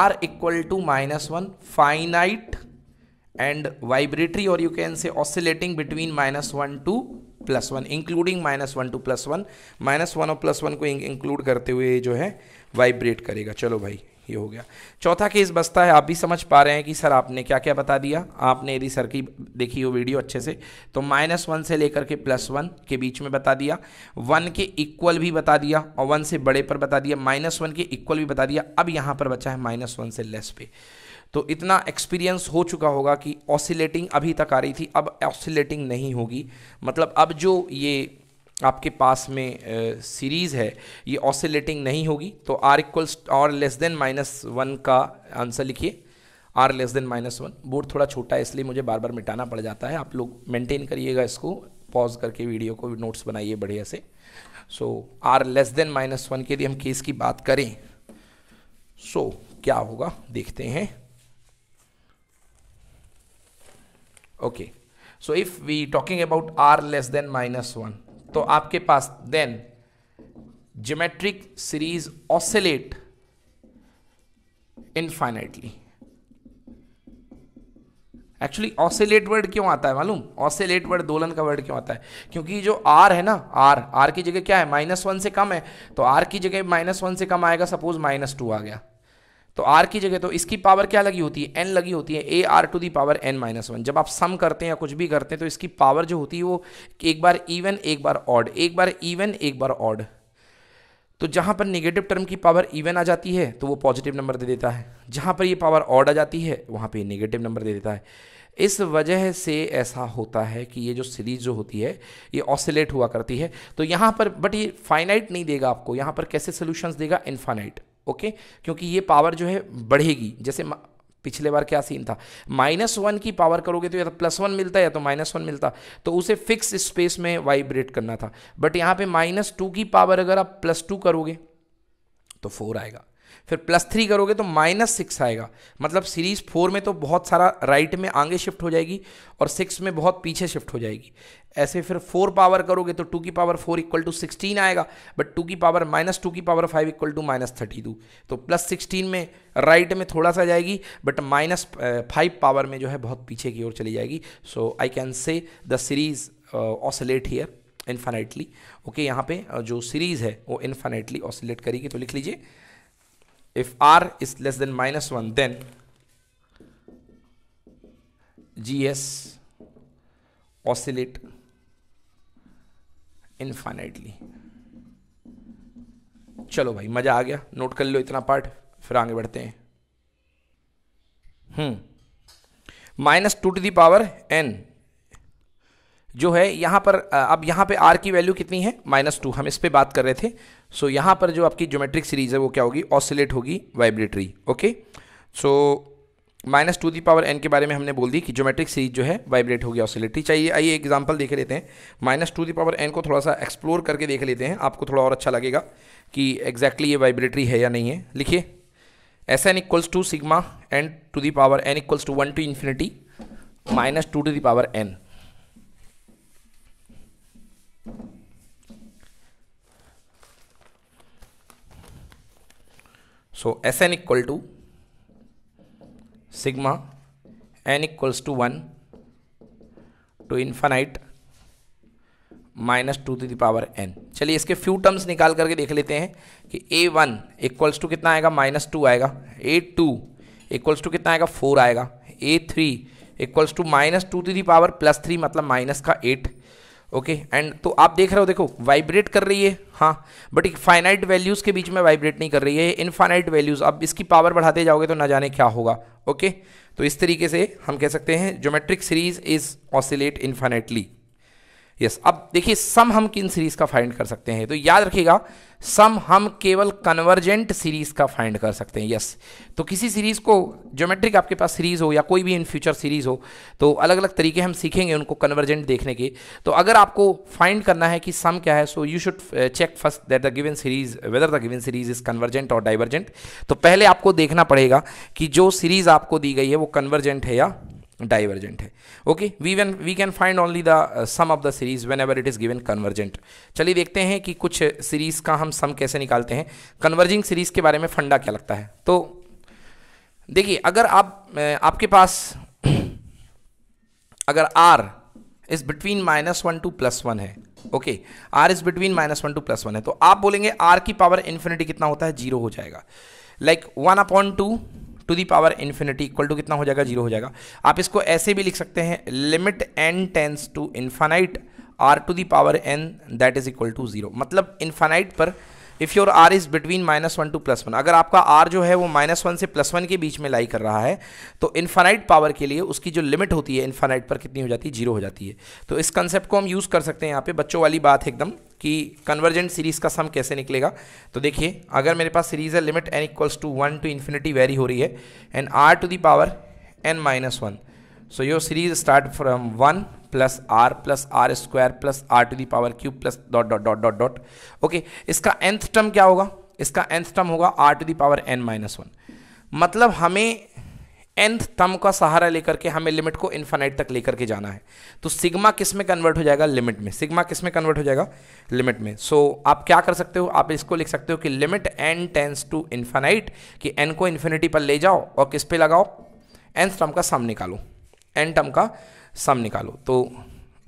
r equal to minus one finite and vibratory और you can say oscillating between minus one to plus one including minus one to plus one minus one और plus one को include करते हुए जो है vibrate करेगा चलो भाई ये हो गया चौथा केस बसता है आप भी समझ पा रहे हैं कि सर आपने क्या क्या बता दिया आपने यदि सर की देखी हो वीडियो अच्छे से तो माइनस वन से लेकर के प्लस वन के बीच में बता दिया वन के इक्वल भी बता दिया और वन से बड़े पर बता दिया माइनस वन के इक्वल भी बता दिया अब यहाँ पर बचा है माइनस वन से लेस पे तो इतना एक्सपीरियंस हो चुका होगा कि ऑसिलेटिंग अभी तक आ रही थी अब ऑसिलेटिंग नहीं होगी मतलब अब जो ये आपके पास में सीरीज़ है ये ऑसिलेटिंग नहीं होगी तो आर इक्वल्स और लेस देन माइनस वन का आंसर लिखिए r less than minus one board थोड़ा छोटा है इसलिए मुझे बार बार मिटाना पड़ जाता है आप लोग मेंटेन करिएगा इसको पॉज करके वीडियो को नोट्स बनाइए बढ़िया से so r less than minus one के लिए हम केस की बात करें सो so, क्या होगा देखते हैं okay so if we talking about r less than minus one तो आपके पास then geometric series oscillate infinitely actually oscillate word क्यों आता है मालूम ऑसिलेट वर्ड दोलन का वर्ड क्यों आता है क्योंकि जो आर है ना आर आर की जगह क्या है माइनस वन से कम है तो आर की जगह माइनस वन से कम आएगा सपोज माइनस टू आ गया तो आर की जगह तो इसकी पावर क्या लगी होती है एन लगी होती है a r to the power N minus one जब आप सम करते हैं या कुछ भी करते हैं तो इसकी पावर जो होती है वो एक बार इवन एक बार ऑड एक बार इवन एक बार ऑड तो जहाँ पर निगेटिव टर्म की पावर इवन आ जाती है तो वो पॉजिटिव नंबर दे देता है जहाँ पर ये पावर ऑड आ जाती है वहाँ पर नेगेटिव नंबर दे देता है इस वजह से ऐसा होता है कि ये जो सीरीज जो होती है ये ऑसिलेट हुआ करती है तो यहाँ पर बट ये फाइनाइट नहीं देगा आपको यहाँ पर कैसे सोल्यूशन देगा इनफाइनाइट ओके क्योंकि ये पावर जो है बढ़ेगी जैसे पिछले बार क्या सीन था माइनस वन की पावर करोगे तो या तो प्लस वन मिलता है या तो माइनस वन मिलता तो उसे फिक्स स्पेस में वाइब्रेट करना था बट यहाँ पे माइनस टू की पावर अगर आप प्लस टू करोगे तो फोर आएगा फिर प्लस थ्री करोगे तो माइनस सिक्स आएगा मतलब सीरीज़ फोर में तो बहुत सारा राइट में आगे शिफ्ट हो जाएगी और सिक्स में बहुत पीछे शिफ्ट हो जाएगी ऐसे फिर फोर पावर करोगे तो टू की power four equal to sixteen आएगा बट टू की पावर माइनस टू की power five equal to minus thirty two तो प्लस सिक्सटीन में राइट में थोड़ा सा जाएगी बट माइनस फाइव पावर में जो है बहुत पीछे की ओर चली जाएगी so I can say the series oscillate here infinitely okay यहाँ पे जो सीरीज़ है वो इन्फानाइटली ऑसोलेट करेगी तो लिख लीजिए if r is less than minus 1 then gs oscillate infinitely चलो भाई मज़ा आ गया नोट कर लो इतना पार्ट फिर आगे बढ़ते हैं हम्म minus two to the power n जो है यहाँ पर अब यहाँ पे r की वैल्यू कितनी है माइनस टू हम इस पर बात कर रहे थे सो so, यहाँ पर जो आपकी ज्योमेट्रिक सीरीज है वो क्या होगी ऑसिलेट होगी vibratory okay so minus two the power N के बारे में हमने बोल दी कि ज्योमेट्रिक सीरीज जो है वाइब्रेट होगी ऑसिलेटरी चाहिए आइए एग्जाम्पल देख लेते हैं minus two the power N को थोड़ा सा एक्सप्लोर करके देख लेते हैं आपको थोड़ा और अच्छा लगेगा कि एग्जैक्टली exactly ये वाइब्रेटरी है या नहीं है लिखिए s n equals to sigma n to the power n equals to one to infinity minus two to the power n so sn equal to sigma n equals to 1 to infinite minus two to the power n चलिए इसके few terms निकाल करके देख लेते हैं कि ए one equals to कितना आएगा माइनस टू आएगा ए टू इक्वल्स टू कितना आएगा फोर आएगा a three equals to minus two to the power plus three मतलब माइनस का एट ओके एंड तो आप देख रहे हो देखो वाइब्रेट कर रही है हाँ बट फाइनाइट वैल्यूज़ के बीच में वाइब्रेट नहीं कर रही है इनफाइनाइट वैल्यूज़ अब इसकी पावर बढ़ाते जाओगे तो ना जाने क्या होगा ओके तो इस तरीके से हम कह सकते हैं geometric series is oscillate infinitely yes अब देखिए सम हम किन सीरीज का फाइंड कर सकते हैं तो याद रखिएगा सम हम केवल कन्वर्जेंट सीरीज का फाइंड कर सकते हैं यस तो किसी सीरीज को ज्योमेट्रिक आपके पास सीरीज हो या कोई भी इन फ्यूचर सीरीज हो तो अलग अलग तरीके हम सीखेंगे उनको कन्वर्जेंट देखने के तो अगर आपको फाइंड करना है कि सम क्या है so you should check first that the given series whether the given series is convergent और डाइवर्जेंट तो पहले आपको देखना पड़ेगा कि जो सीरीज आपको दी गई है वो कन्वर्जेंट है या डाइवर्जेंट है okay we when we can find only the sum of the series whenever it is given convergent चलिए देखते हैं कि कुछ सीरीज़ का हम सम कैसे निकालते हैं कन्वर्जिंग सीरीज़ के बारे में फंडा क्या लगता है तो देखिए अगर आप आपके पास अगर r is between minus one to plus one है okay r is between minus one to plus one है तो आप बोलेंगे आर की पावर इन्फिनिटी कितना होता है जीरो हो जाएगा like one upon two to the power infinity equal to कितना हो जाएगा जीरो हो जाएगा आप इसको ऐसे भी लिख सकते हैं limit n tends to infinite r to the power n that is equal to zero मतलब इन्फानाइट पर if your r is between minus one to plus one अगर आपका आर जो है वो माइनस वन से प्लस वन के बीच में लाई कर रहा है तो इन्फानाइट पावर के लिए उसकी जो लिमिट होती है इन्फानाइट पर कितनी हो जाती है जीरो हो जाती है तो इस कंसेप्ट को हम यूज़ कर सकते हैं यहाँ पे बच्चों वाली बात एकदम कि कन्वर्जेंट सीरीज़ का सम कैसे निकलेगा तो देखिए अगर मेरे पास सीरीज़ है limit n equals to one to infinity vary हो रही है and r to the power N minus one so your series start from one plus are plus are square plus r to the power q plus dot dot dot dot dot okay इसका nth term क्या होगा इसका nth term होगा r to the power N minus one मतलब हमें nth term का सहारा लेकर के हमें लिमिट को इन्फाइनाइट तक लेकर के जाना है तो सिग्मा किस में कन्वर्ट हो जाएगा लिमिट में सिग्मा किस में कन्वर्ट हो जाएगा लिमिट में सो so, आप क्या कर सकते हो आप इसको लिख सकते हो कि limit n tends to infinite कि एन को इन्फिनिटी पर ले जाओ और किस पे लगाओ एंथ टर्म का सम निकालो एन टर्म का सम निकालो तो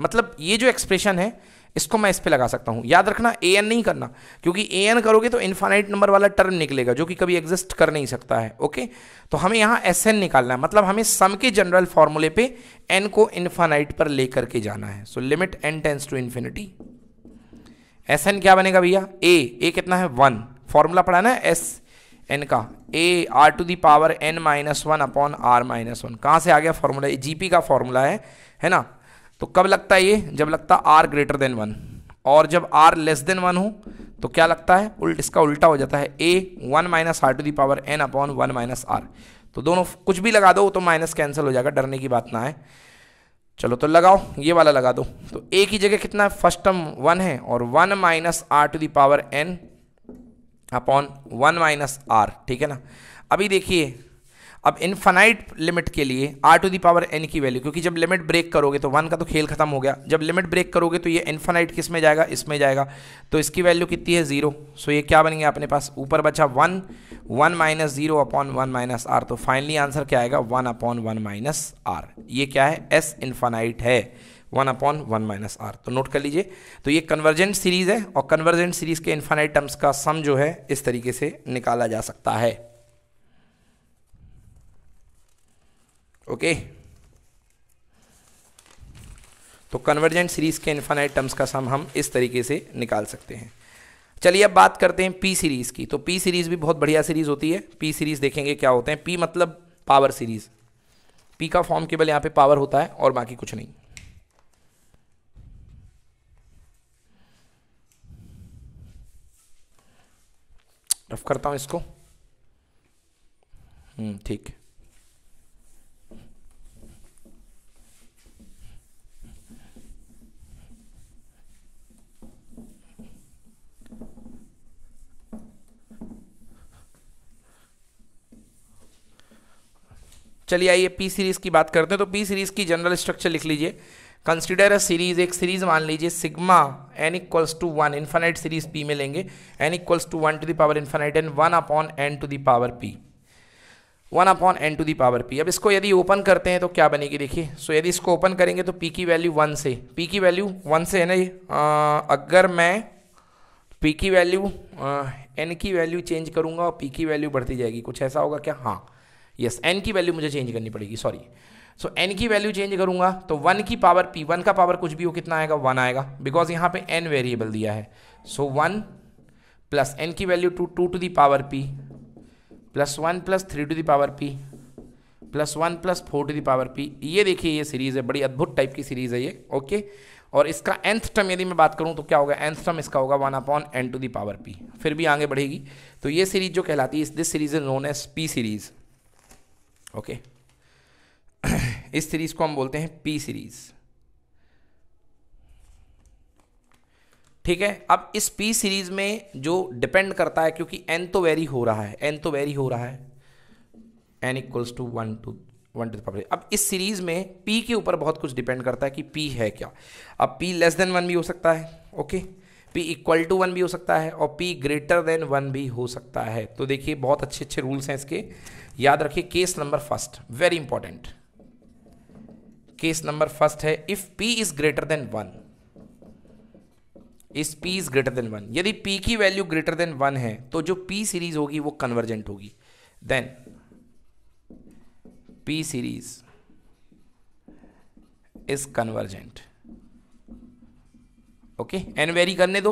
मतलब ये जो एक्सप्रेशन है इसको मैं इस पर लगा सकता हूँ याद रखना ए एन नहीं करना क्योंकि ए एन करोगे तो इन्फाइनाइट नंबर वाला टर्म निकलेगा जो कि कभी एग्जिस्ट कर नहीं सकता है ओके तो हमें यहाँ एस एन निकालना है मतलब हमें सम के जनरल फॉर्मूले पे एन को इन्फाइनाइट पर ले करके जाना है so limit n tends to infinity s n क्या बनेगा भैया ए ए कितना है वन फॉर्मूला पढ़ाना है एस एन का a r to the power N minus one upon r minus one कहाँ से आ गया फॉर्मूला जी पी का फॉर्मूला है है ना तो कब लगता है ये जब लगता है आर ग्रेटर देन वन और जब आर लेस देन वन हो तो क्या लगता है उल्ट इसका उल्टा हो जाता है a one minus r to the power n upon one minus are तो दोनों कुछ भी लगा दो तो माइनस कैंसिल हो जाएगा डरने की बात ना है चलो तो लगाओ ये वाला लगा दो तो ए की जगह कितना है फर्स्ट टर्म वन है और one minus r to the power n upon one minus r ठीक है ना अभी देखिए अब इनफाइनाइट लिमिट के लिए r to the power n की वैल्यू क्योंकि जब लिमिट ब्रेक करोगे तो वन का तो खेल खत्म हो गया जब लिमिट ब्रेक करोगे तो ये इनफाइनाइट किस में जाएगा इसमें जाएगा तो इसकी वैल्यू कितनी है जीरो सो ये क्या बन गया अपने पास ऊपर बचा one one minus zero upon one minus are तो फाइनली आंसर क्या आएगा one upon one minus r ये क्या है एस इन्फाइट है one upon one minus are तो नोट कर लीजिए तो ये कन्वर्जेंट सीरीज़ है और कन्वर्जेंट सीरीज़ के इन्फाइनाइट टर्म्स का सम जो है इस तरीके से निकाला जा सकता है ओके तो कन्वर्जेंट सीरीज़ के इन्फाइनाइट टर्म्स का सम हम इस तरीके से निकाल सकते हैं चलिए अब बात करते हैं पी सीरीज़ की तो पी सीरीज़ भी बहुत बढ़िया सीरीज़ होती है पी सीरीज़ देखेंगे क्या होते हैं पी मतलब पावर सीरीज़ पी का फॉर्म केवल यहाँ पे पावर होता है और बाकी कुछ नहीं रफ करता हूँ इसको हम्म, ठीक है चलिए आइए पी सीरीज़ की बात करते हैं तो पी सीरीज़ की जनरल स्ट्रक्चर लिख लीजिए कंसिडर अ सीरीज एक सीरीज मान लीजिए sigma N equals to one infinite series p में लेंगे n equals to one to the power infinite and one upon n to the power p one upon n to the power p अब इसको यदि open करते हैं तो क्या बनेगी देखिए सो यदि इसको ओपन करेंगे तो पी की वैल्यू वन से पी की वैल्यू वन से है ना ये अगर मैं पी की वैल्यू एन की वैल्यू चेंज करूँगा और पी की वैल्यू बढ़ती जाएगी कुछ ऐसा होगा क्या हाँ यस एन की वैल्यू मुझे चेंज करनी पड़ेगी सॉरी सो so, n की वैल्यू चेंज करूंगा तो वन की पावर पी वन का पावर कुछ भी हो कितना आएगा वन आएगा बिकॉज यहाँ पे n वेरिएबल दिया है सो वन प्लस एन की value two two to the power p plus one plus three to the power p plus one plus four to the power p ये देखिए ये series है बड़ी अद्भुत टाइप की सीरीज़ है ये ओके और इसका एंथ टर्म यदि मैं बात करूँ तो क्या होगा एंथ टर्म इसका होगा one upon n to the power p फिर भी आगे बढ़ेगी तो ये सीरीज जो कहलाती है this series is known as p series okay okay. इस सीरीज को हम बोलते हैं पी सीरीज ठीक है अब इस पी सीरीज में जो डिपेंड करता है क्योंकि एन तो वेरी हो रहा है एन तो वेरी हो रहा है n equals to one to one to the power अब इस सीरीज में पी के ऊपर बहुत कुछ डिपेंड करता है कि पी है क्या अब पी लेस देन वन भी हो सकता है okay p equal to one भी हो सकता है और पी ग्रेटर देन वन भी हो सकता है तो देखिए बहुत अच्छे अच्छे रूल्स हैं इसके याद रखिए case number first very important case number first है if p is greater than one इस p is greater than one यदि p की वैल्यू ग्रेटर देन वन है तो जो p सीरीज होगी वो कन्वर्जेंट होगी then p series is convergent okay n vary करने दो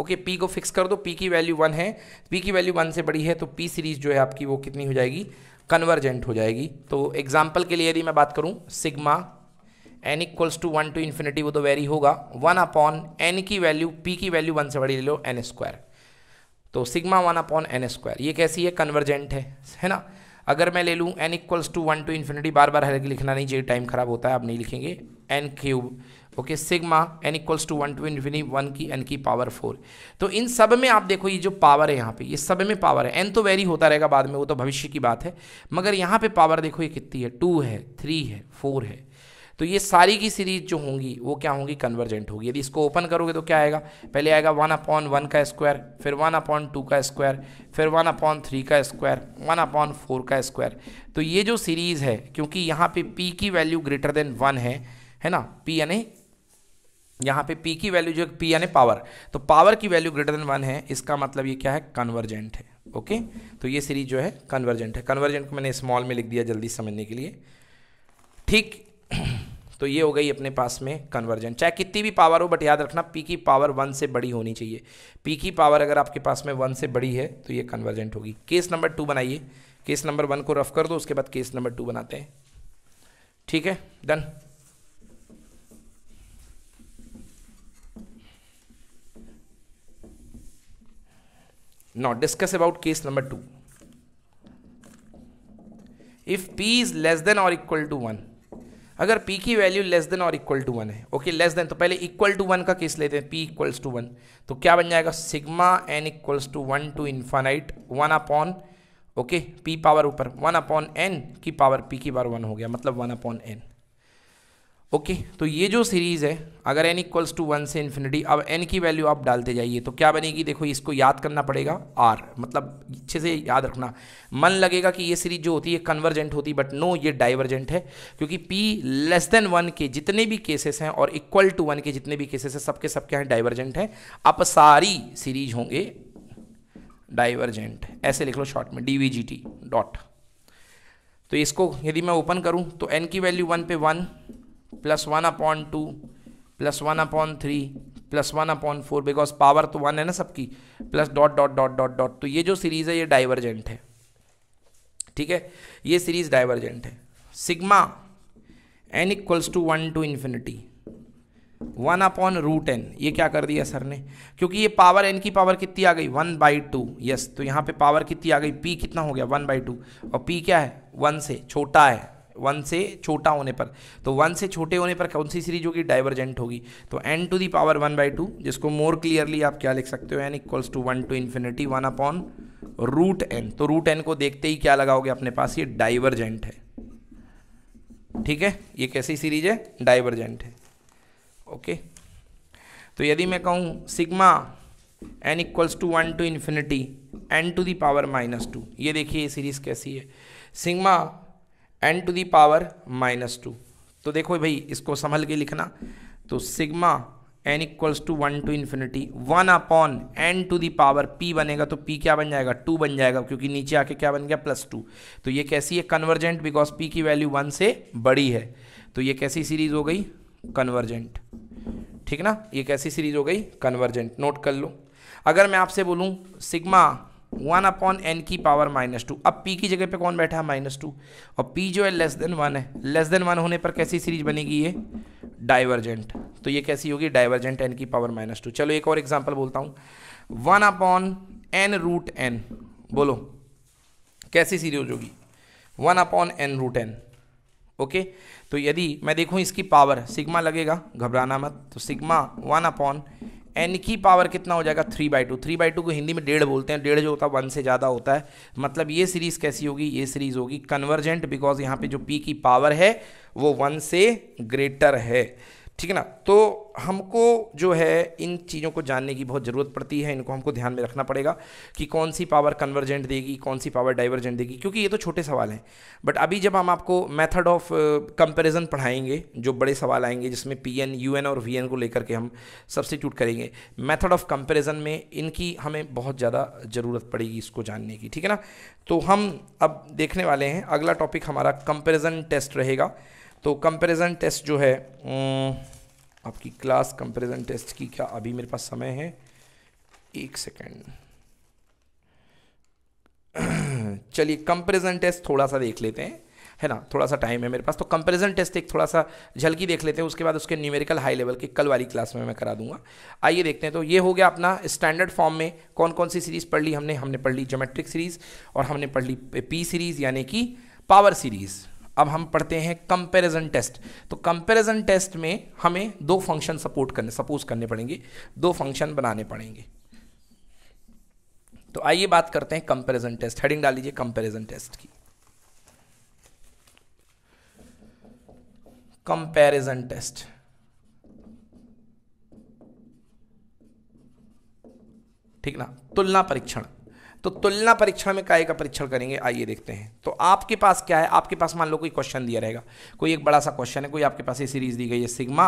ओके okay, p को फिक्स कर दो p की वैल्यू वन है p की वैल्यू वन से बड़ी है तो p सीरीज जो है आपकी वो कितनी हो जाएगी कन्वर्जेंट हो जाएगी तो एग्जाम्पल के लिए यदि मैं बात करूं sigma N equals to one to infinity वो तो वेरी होगा वन अपॉन एन की वैल्यू पी की वैल्यू वन से बड़ी ले लो एन स्क्वायर तो sigma one upon n square ये कैसी है कन्वर्जेंट है है ना अगर मैं ले लूँ n equals to one to infinity बार बार हर लिखना नहीं चाहिए टाइम खराब होता है आप नहीं लिखेंगे n cube okay sigma N equals to one to infinity one की एन की पावर फोर तो इन सब में आप देखो ये जो पावर है यहाँ पे ये सब में पावर है एन तो वेरी होता रहेगा बाद में वो तो भविष्य की बात है मगर यहाँ पे पावर देखो ये कितनी है टू है थ्री है फोर है तो ये सारी की सीरीज जो होंगी वो क्या होंगी कन्वर्जेंट होगी यदि इसको ओपन करोगे तो क्या आएगा पहले आएगा वन अपॉन वन का स्क्वायर फिर वन अपॉन टू का स्क्वायर फिर वन अपॉन थ्री का स्क्वायर वन अपॉन फोर का स्क्वायर तो ये जो सीरीज़ है क्योंकि यहाँ पे पी की वैल्यू ग्रेटर देन वन है है ना पी यानी यहाँ पे पी की वैल्यू जो पी यानी पावर तो पावर की वैल्यू ग्रेटर देन वन है इसका मतलब ये क्या है कन्वर्जेंट है ओके तो ये सीरीज जो है कन्वर्जेंट है कन्वर्जेंट को मैंने स्मॉल में लिख दिया जल्दी समझने के लिए ठीक तो ये हो गई अपने पास में कन्वर्जन चाहे कितनी भी पावर हो बट याद रखना पी की पावर वन से बड़ी होनी चाहिए पी की पावर अगर आपके पास में वन से बड़ी है तो ये कन्वर्जेंट होगी केस नंबर टू बनाइए केस नंबर वन को रफ कर दो उसके बाद केस नंबर टू बनाते हैं ठीक है done not discuss about case number two if p is less than और इक्वल टू वन अगर पी की वैल्यू लेस देन और इक्वल टू वन है ओके लेस देन तो पहले इक्वल टू वन का केस लेते हैं पी इक्वल्स टू वन तो क्या बन जाएगा sigma N equals to one to infinite one upon okay p power ऊपर वन अपॉन एन की पावर पी की पावर वन हो गया मतलब one upon n okay okay, तो ये जो सीरीज़ है अगर एन इक्वल्स टू वन से इन्फिनिटी अब एन की वैल्यू आप डालते जाइए तो क्या बनेगी देखो इसको याद करना पड़ेगा आर मतलब अच्छे से याद रखना मन लगेगा कि ये सीरीज जो होती है कन्वर्जेंट होती बट नो ये डाइवर्जेंट है क्योंकि पी लेस देन वन के जितने भी केसेस हैं और इक्वल टू वन के जितने भी केसेस हैं सबके सब क्या हैं डाइवर्जेंट हैं आप सारी सीरीज होंगे डाइवर्जेंट ऐसे लिख लो शॉर्ट में डी डॉट तो इसको यदि मैं ओपन करूँ तो एन की वैल्यू वन पे one plus one upon two plus one upon three plus one upon four because power तो वन है ना सबकी plus dot dot dot dot dot तो ये जो सीरीज़ है ये डाइवर्जेंट है ठीक है ये सीरीज डाइवर्जेंट है sigma N equals to one to infinity one upon root n ये क्या कर दिया सर ने क्योंकि ये पावर एन की पावर कितनी आ गई वन बाई टू यस तो यहाँ पे पावर कितनी आ गई पी कितना हो गया वन बाई टू और पी क्या है वन से छोटा है वन से छोटा होने पर तो वन से छोटे होने पर कौन सी सीरीज होगी डाइवर्जेंट होगी तो n to the power one by two जिसको मोर क्लियरली आप क्या लिख सकते हो n equals to one to infinity one upon root n तो रूट एन को देखते ही क्या लगाओगे अपने पास ये डाइवर्जेंट है ठीक है ये कैसी सीरीज है डाइवर्जेंट है ओके तो यदि मैं कहूँ sigma N equals to one to infinity n to the power minus two ये देखिए ये सीरीज कैसी है sigma n to the power minus two तो देखो भाई इसको संभल के लिखना तो sigma N equals to one to infinity one upon n to the power p बनेगा तो पी क्या बन जाएगा टू बन जाएगा क्योंकि नीचे आके क्या बन गया प्लस टू तो ये कैसी है कन्वर्जेंट बिकॉज पी की वैल्यू वन से बड़ी है तो ये कैसी सीरीज हो गई कन्वर्जेंट ठीक ना ये कैसी सीरीज हो गई कन्वर्जेंट नोट कर लो अगर मैं आपसे बोलूँ सिग्मा वन अपॉन एन की पावर माइनस टू अब पी की जगह पे कौन बैठा है माइनस टू और पी जो है लेस देन वन है लेस देन वन होने पर कैसी सीरीज बनेगी ये डाइवर्जेंट तो ये कैसी होगी डाइवर्जेंट एन की पावर माइनस टू चलो एक और एग्जाम्पल बोलता हूँ one upon n root n बोलो कैसी सीरीज होगी one upon n root n okay तो यदि मैं देखूँ इसकी पावर सिग्मा लगेगा घबराना मत तो सिग्मा वन अपॉन एन की पावर कितना हो जाएगा three by two three by two को हिंदी में डेढ़ बोलते हैं डेढ़ जो होता है वन से ज़्यादा होता है मतलब ये सीरीज़ कैसी होगी ये सीरीज़ होगी कन्वर्जेंट बिकॉज यहाँ पे जो पी की पावर है वो वन से ग्रेटर है ठीक है ना तो हमको जो है इन चीज़ों को जानने की बहुत ज़रूरत पड़ती है इनको हमको ध्यान में रखना पड़ेगा कि कौन सी पावर कन्वर्जेंट देगी कौन सी पावर डाइवर्जेंट देगी क्योंकि ये तो छोटे सवाल हैं बट अभी जब हम आपको मेथड ऑफ कंपैरिजन पढ़ाएंगे जो बड़े सवाल आएंगे जिसमें पी एन यू एन और वी एन को लेकर के हम सब्सिट्यूट करेंगे मैथड ऑफ कंपेरिजन में इनकी हमें बहुत ज़्यादा ज़रूरत पड़ेगी इसको जानने की ठीक है ना तो हम अब देखने वाले हैं अगला टॉपिक हमारा कंपेरिजन टेस्ट रहेगा तो कंपैरिजन टेस्ट जो है आपकी क्लास कंपैरिजन टेस्ट की क्या अभी मेरे पास समय है एक सेकेंड चलिए कंपैरिजन टेस्ट थोड़ा सा देख लेते हैं है ना थोड़ा सा टाइम है मेरे पास तो कंपैरिजन टेस्ट एक थोड़ा सा झलकी देख लेते हैं उसके बाद उसके न्यूमेरिकल हाई लेवल के कल वाली क्लास में मैं करा दूंगा आइए देखते हैं तो ये हो गया अपना स्टैंडर्ड फॉर्म में कौन कौन सी सीरीज़ पढ़ ली हमने हमने पढ़ ली जोमेट्रिक सीरीज़ और हमने पढ़ ली पी सीरीज़ यानी कि पावर सीरीज़ अब हम पढ़ते हैं कंपैरिजन टेस्ट तो कंपैरिजन टेस्ट में हमें दो फंक्शन सपोर्ट करने सपोज करने पड़ेंगे दो फंक्शन बनाने पड़ेंगे तो आइए बात करते हैं कंपैरिजन टेस्ट हेडिंग डाल लीजिए कंपैरिजन टेस्ट की कंपैरिजन टेस्ट ठीक ना तुलना परीक्षण तो तुलना परीक्षण में काय का परीक्षण करेंगे आइए देखते हैं तो आपके पास क्या है आपके पास मान लो कोई क्वेश्चन दिया रहेगा कोई एक बड़ा सा क्वेश्चन है कोई आपके पास ये सीरीज दी गई है sigma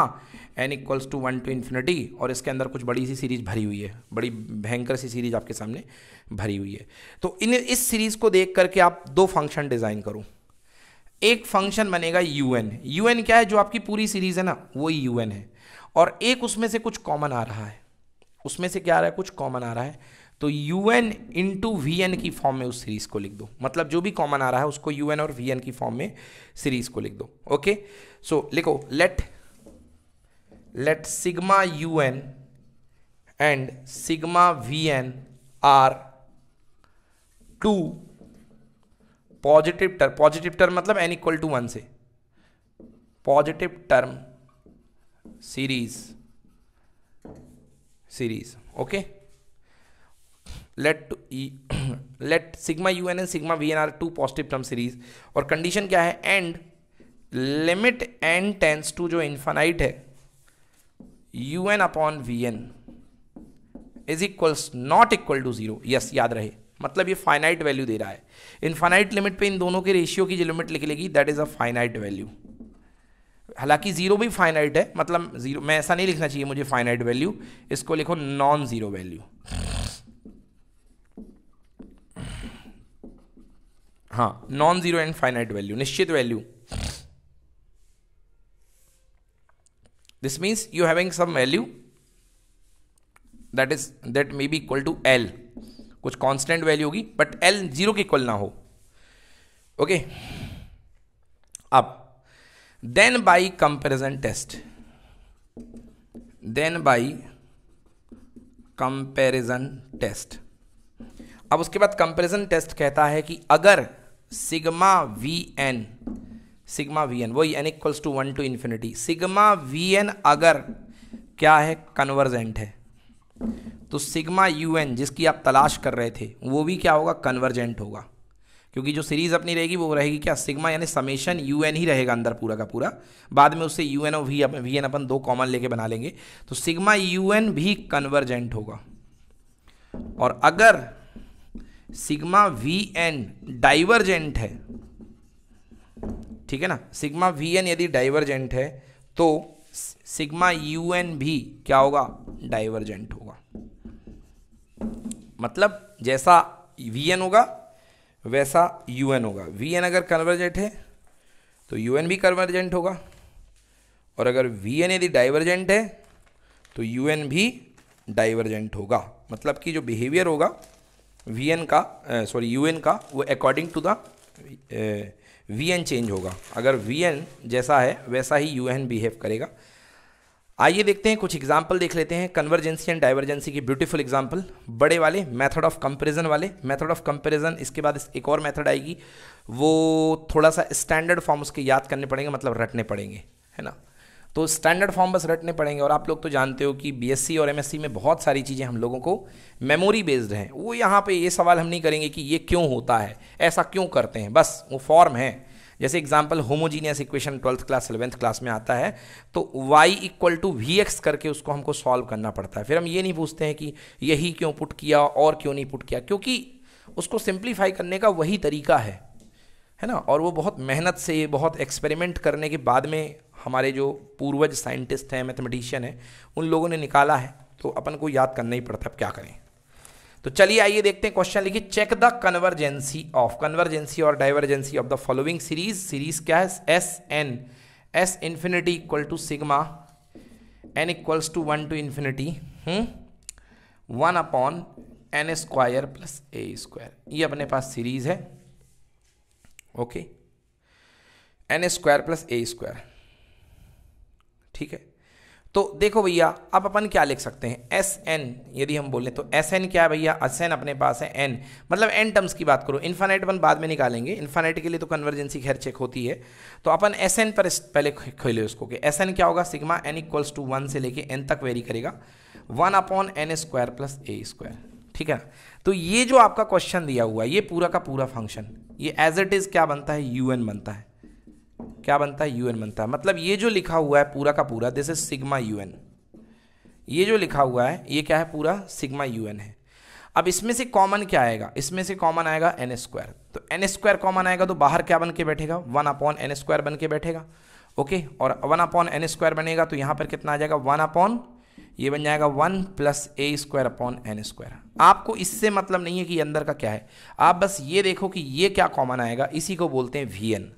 N equals to one to infinity और इसके अंदर कुछ बड़ी सी सीरीज भरी हुई है बड़ी भयंकर सी सीरीज आपके सामने भरी हुई है तो इन इस सीरीज को देख करके आप दो फंक्शन डिज़ाइन करो एक फंक्शन बनेगा यू एन यू एन क्या है जो आपकी पूरी सीरीज है ना वो यू एन है और एक उसमें से कुछ कॉमन आ रहा है उसमें से क्या आ रहा है कुछ कॉमन आ रहा है तो u n into v n की फॉर्म में उस सीरीज़ को लिख दो मतलब जो भी कॉमन आ रहा है उसको यू एन और वी एन की फॉर्म में सीरीज़ को लिख दो ओके सो लिखो let let sigma u n and sigma v n are two positive term positive term मतलब एन इक्वल टू वन से positive term series series okay let let sigma u n and sigma v n are two positive term series और condition क्या है and limit n tends to जो infight है u upon v n is equals not equal to zero yes याद रहे मतलब ये finite value दे रहा है इनफाइनाइट लिमिट पे इन दोनों के रेशियो की जो लिमिट निकलेगी that is a finite value हालांकि जीरो भी फाइनाइट है मतलब जीरो मैं ऐसा नहीं लिखना चाहिए मुझे फाइनाइट वैल्यू इसको लिखो नॉन जीरो वैल्यू हाँ non zero and finite value निश्चित value this means you having some value that is that may be equal to l कुछ कांस्टेंट वैल्यू होगी बट एल जीरो के इक्वल ना हो ओके okay? अब then by comparison test then by comparison test अब उसके बाद कंपेरिजन टेस्ट कहता है कि अगर sigma v n sigma v n वही n equals to one to infinity sigma v n अगर क्या है कन्वर्जेंट है तो सिग्मा यू एन जिसकी आप तलाश कर रहे थे वो भी क्या होगा कन्वर्जेंट होगा क्योंकि जो सीरीज़ अपनी रहेगी वो रहेगी क्या सिग्मा यानी समेशन यू एन ही रहेगा अंदर पूरा का पूरा बाद में उससे यू एन ओ वी वी एन अपन दो कॉमन लेके बना लेंगे तो सिग्मा यू एन भी कन्वर्जेंट होगा और अगर सिग्मा वी एन डाइवर्जेंट है ठीक है ना सिग्मा वी एन यदि डाइवर्जेंट है तो सिग्मा यू एन भी क्या होगा डाइवर्जेंट होगा मतलब जैसा वी एन होगा वैसा यू एन होगा वी एन अगर कन्वर्जेंट है तो यू एन भी कन्वर्जेंट होगा और अगर वी एन यदि डाइवर्जेंट है तो यू एन भी डाइवर्जेंट होगा मतलब कि जो बिहेवियर होगा वी एन का सॉरी यू एन का वो according to the v n change होगा अगर वी एन जैसा है वैसा ही यू एन बिहेव करेगा आइए देखते हैं कुछ एग्जाम्पल देख लेते हैं कन्वर्जेंसी एंड डाइवर्जेंसी की ब्यूटीफुल एग्जाम्पल बड़े वाले मेथड ऑफ कंपेरिजन वाले मेथड ऑफ कंपेरिजन इसके बाद इस एक और मेथड आएगी वो थोड़ा सा स्टैंडर्ड फॉर्म उसके याद करने पड़ेंगे मतलब रटने पड़ेंगे है ना तो स्टैंडर्ड फॉर्म बस रटने पड़ेंगे और आप लोग तो जानते हो कि बी और एम में बहुत सारी चीज़ें हम लोगों को मेमोरी बेस्ड हैं वो यहाँ पर ये सवाल हम नहीं करेंगे कि ये क्यों होता है ऐसा क्यों करते हैं बस वो फॉर्म है जैसे example homogeneous equation twelfth class eleventh class में आता है तो y equal to v x करके उसको हमको सॉल्व करना पड़ता है फिर हम ये नहीं पूछते हैं कि यही क्यों पुट किया और क्यों नहीं पुट किया क्योंकि उसको सिंप्लीफाई करने का वही तरीका है है ना और वो बहुत मेहनत से बहुत एक्सपेरिमेंट करने के बाद में हमारे जो पूर्वज साइंटिस्ट हैं मैथमेटिशियन हैं उन लोगों ने निकाला है तो अपन को याद करना ही पड़ता है क्या करें तो चलिए आइए देखते हैं क्वेश्चन लिखिए check the convergency of convergency और divergency of the following series series क्या है s n s infinity equal to sigma N equals to one to infinity one upon n square plus a square ये अपने पास series है okay n square plus a square ठीक है तो देखो भैया अब अपन क्या लिख सकते हैं एस एन यदि हम बोलें तो एस एन क्या है भैया एस एन अपने पास है एन मतलब एन टर्म्स की बात करो इन्फानाइट अपन बाद में निकालेंगे इन्फानाइट के लिए तो कन्वर्जेंसी खैर चेक होती है तो अपन एस एन पर पहले खोले उसको कि एस एन क्या होगा sigma N equals to one से लेके एन तक वेरी करेगा one upon n square plus a square ठीक है तो ये जो आपका क्वेश्चन दिया हुआ है ये पूरा का पूरा फंक्शन ये एज इट इज़ क्या बनता है यू एन बनता है क्या बनता है यूएन बनता है मतलब ये जो लिखा हुआ है पूरा का पूरा दिस इज सिग्मा यूएन ये जो लिखा हुआ है ये क्या है पूरा सिग्मा यूएन है अब इसमें से कॉमन क्या आएगा इसमें से कॉमन आएगा एन स्क्वायर तो एन स्क्वायर कॉमन आएगा तो बाहर क्या बन के बैठेगा वन अपॉन एन स्क्वायर बन के बैठेगा ओके और वन अपॉन एन स्क्वायर बनेगा तो यहाँ पर कितना आ जाएगा वन अपॉन ये बन जाएगा one plus a square upon n square आपको इससे मतलब नहीं है कि अंदर का क्या है आप बस ये देखो कि ये क्या कॉमन आएगा इसी को बोलते हैं वी एन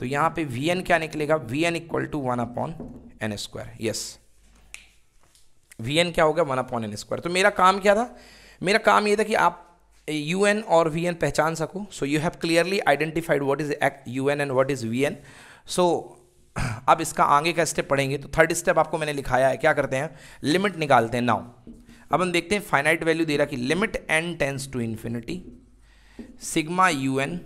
तो यहां पे वी एन क्या निकलेगा v n equal to one upon n square yes v n क्या होगा वन अपॉन एन स्क्वायर तो मेरा काम क्या था मेरा काम ये था कि आप यू एन और वी एन पहचान सको so you have clearly identified what is u n and what is v n so अब इसका आगे का स्टेप पढ़ेंगे तो थर्ड स्टेप आपको मैंने लिखाया है क्या करते हैं लिमिट निकालते हैं नाउ अब हम देखते हैं फाइनाइट वैल्यू दे रहा कि limit n tends to infinity sigma u n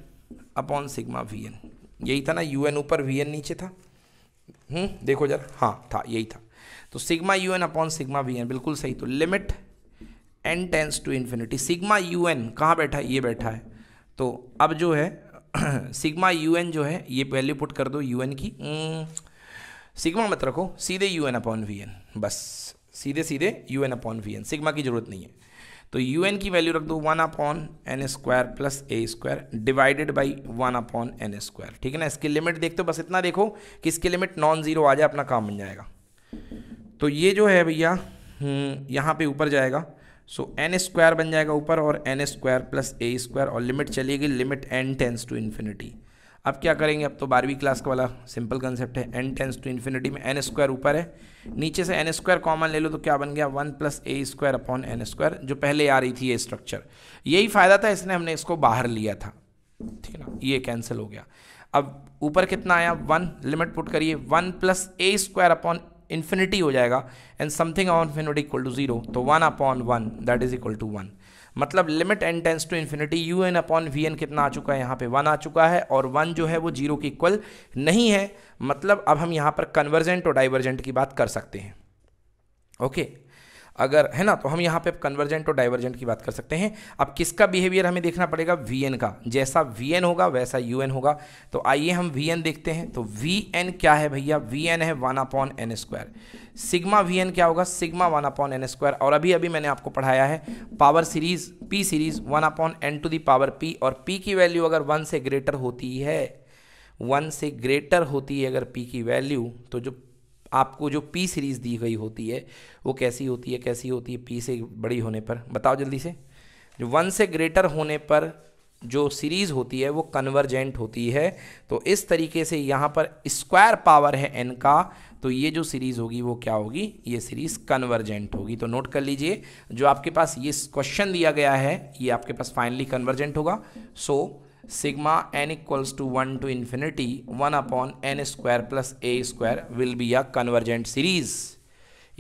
upon sigma v n यही था ना यू एन ऊपर वी एन नीचे था हम्म देखो जरा हाँ था यही था तो sigma u n upon sigma v n बिल्कुल सही तो limit n tends to infinity sigma u n कहाँ बैठा है ये बैठा है तो अब जो है सिग्मा यू एन जो है ये वैल्यू पुट कर दो यू एन की सिग्मा हम्म, मत रखो सीधे u n upon v n बस सीधे सीधे u n upon v n sigma की जरूरत नहीं है तो यू एन की वैल्यू रख दो one upon n square plus a square divided by one upon n square ठीक है ना इसकी लिमिट देखते हो बस इतना देखो कि इसकी लिमिट नॉन ज़ीरो आ जाए अपना काम बन जाएगा तो ये जो है भैया हम्म, यहाँ पे ऊपर जाएगा सो एन स्क्वायर बन जाएगा ऊपर और n square plus a square और लिमिट चलेगी limit n tends to infinity अब क्या करेंगे अब तो बारहवीं क्लास का वाला सिंपल कंसेप्ट है एन टेंस टू इन्फिनिटी में एन स्क्वायर ऊपर है नीचे से एन स्क्वायर कॉमन ले लो तो क्या बन गया one plus a square upon n square जो पहले आ रही थी ये स्ट्रक्चर यही फ़ायदा था इसने हमने इसको बाहर लिया था ठीक है ना ये कैंसिल हो गया अब ऊपर कितना आया वन लिमिट पुट करिए one plus a square upon infinity हो जाएगा and something upon infinity equal to zero तो one upon one that is equal to one मतलब limit n tends to infinity u n upon v n कितना आ चुका है यहाँ पे वन आ चुका है और वन जो है वो जीरो के इक्वल नहीं है मतलब अब हम यहाँ पर कन्वर्जेंट और डाइवर्जेंट की बात कर सकते हैं ओके okay. अगर है ना तो हम यहाँ पे कन्वर्जेंट और डाइवर्जेंट की बात कर सकते हैं अब किसका बिहेवियर हमें देखना पड़ेगा वी एन का जैसा वी एन होगा वैसा यू एन होगा तो आइए हम वी एन देखते हैं तो वी एन क्या है भैया वी एन है one upon n square sigma v n क्या होगा sigma one upon n square और अभी अभी मैंने आपको पढ़ाया है power series p series one upon n to the power p और पी की वैल्यू अगर वन से ग्रेटर होती है वन से ग्रेटर होती है अगर पी की वैल्यू तो जो आपको जो पी सीरीज़ दी गई होती है वो कैसी होती है कैसी होती है पी से बड़ी होने पर बताओ जल्दी से जो वन से ग्रेटर होने पर जो सीरीज़ होती है वो कन्वर्जेंट होती है तो इस तरीके से यहाँ पर स्क्वायर पावर है एन का तो ये जो सीरीज़ होगी वो क्या होगी ये सीरीज़ कन्वर्जेंट होगी तो नोट कर लीजिए जो आपके पास ये क्वेश्चन दिया गया है ये आपके पास फाइनली कन्वर्जेंट होगा so so, sigma N equals to one to infinity one upon n square plus a square will be a convergent series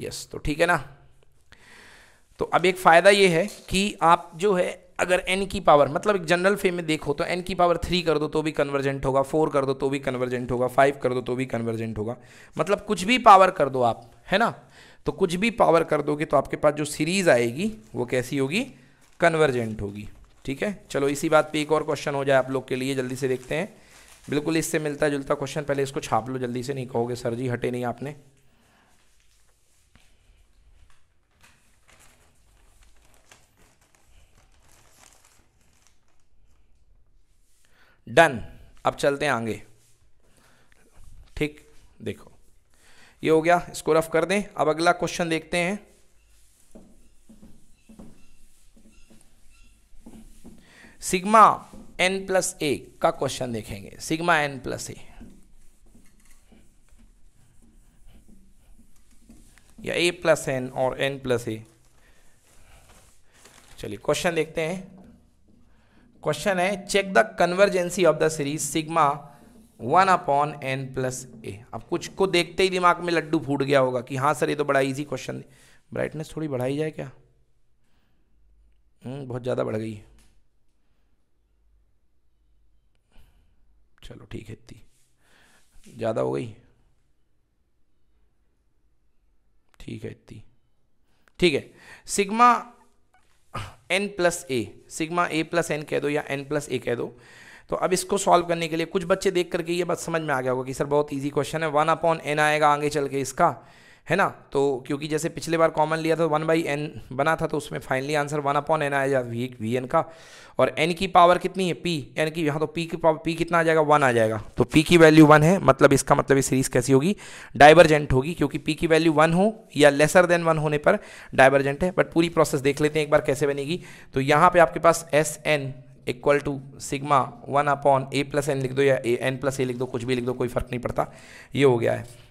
yes तो ठीक है ना तो अब एक फ़ायदा ये है कि आप जो है अगर n की पावर मतलब एक जनरल फेम में देखो तो n की पावर थ्री कर दो तो भी कन्वर्जेंट होगा फोर कर दो तो भी कन्वर्जेंट होगा फाइव कर दो तो भी कन्वर्जेंट होगा मतलब कुछ भी पावर कर दो आप है ना तो कुछ भी पावर कर दोगे तो आपके पास जो सीरीज़ आएगी वो कैसी होगी कन्वर्जेंट होगी ठीक है चलो इसी बात पे एक और क्वेश्चन हो जाए आप लोग के लिए जल्दी से देखते हैं बिल्कुल इससे मिलता जुलता क्वेश्चन पहले इसको छाप लो जल्दी से नहीं कहोगे सर जी हटे नहीं आपने डन अब चलते हैं आगे ठीक देखो ये हो गया इसको रफ कर दें अब अगला क्वेश्चन देखते हैं सिग्मा एन प्लस ए का क्वेश्चन देखेंगे सिग्मा एन प्लस ए या ए प्लस एन और एन प्लस ए चलिए क्वेश्चन देखते हैं क्वेश्चन है check the convergency of the series sigma one upon n plus a अब कुछ को देखते ही दिमाग में लड्डू फूट गया होगा कि हाँ सर ये तो बड़ा इजी क्वेश्चन ब्राइटनेस थोड़ी बढ़ाई जाए क्या हम्म, बहुत ज़्यादा बढ़ गई है चलो ठीक है इतनी ज़्यादा हो गई ठीक है इतनी ठीक है sigma n plus a sigma a plus n कह दो या एन प्लस ए कह दो तो अब इसको सॉल्व करने के लिए कुछ बच्चे देख करके ये बात समझ में आ गया होगा कि सर बहुत इजी क्वेश्चन है वन अपॉन एन आएगा आगे चल के इसका है ना तो क्योंकि जैसे पिछले बार कॉमन लिया था वन बाई एन बना था तो उसमें finally answer one upon n आया वी वी एन का और एन की पावर कितनी है पी एन की यहाँ तो पी की पावर पी कितना आ जाएगा वन आ जाएगा तो पी की वैल्यू वन है मतलब इसका मतलब ये सीरीज़ कैसी होगी डाइवर्जेंट होगी क्योंकि पी की वैल्यू वन हो या लेसर देन वन होने पर डाइवर्जेंट है बट पूरी प्रोसेस देख लेते हैं एक बार कैसे बनेगी तो यहाँ पर आपके पास s n equal to sigma one upon a plus n लिख दो या ए एन प्लस ए लिख दो कुछ भी लिख दो कोई फर्क नहीं पड़ता ये हो गया है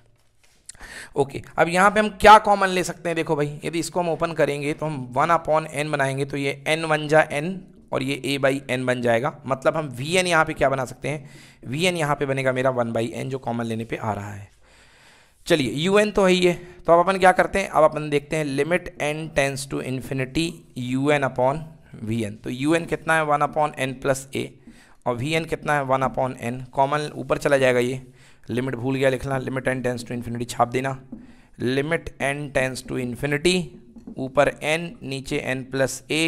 ओके अब यहाँ पे हम क्या कॉमन ले सकते हैं देखो भाई यदि इसको हम ओपन करेंगे तो हम वन अपॉन एन बनाएंगे तो ये एन वन जा एन और ये ए बाई एन बन जाएगा मतलब हम वी एन यहाँ पर क्या बना सकते हैं वी एन यहाँ पर बनेगा मेरा वन बाई एन जो कॉमन लेने पर आ रहा है चलिए यू एन तो है ही है तो अब अपन क्या करते हैं अब अपन देखते हैं limit n tends to infinity u n upon v n तो यू एन कितना है one upon n plus a और वी एन कितना है वन अपॉन एन कॉमन ऊपर चला जाएगा ये लिमिट भूल गया लिखना limit n tends to infinity छाप देना limit n tends to infinity ऊपर एन नीचे एन प्लस ए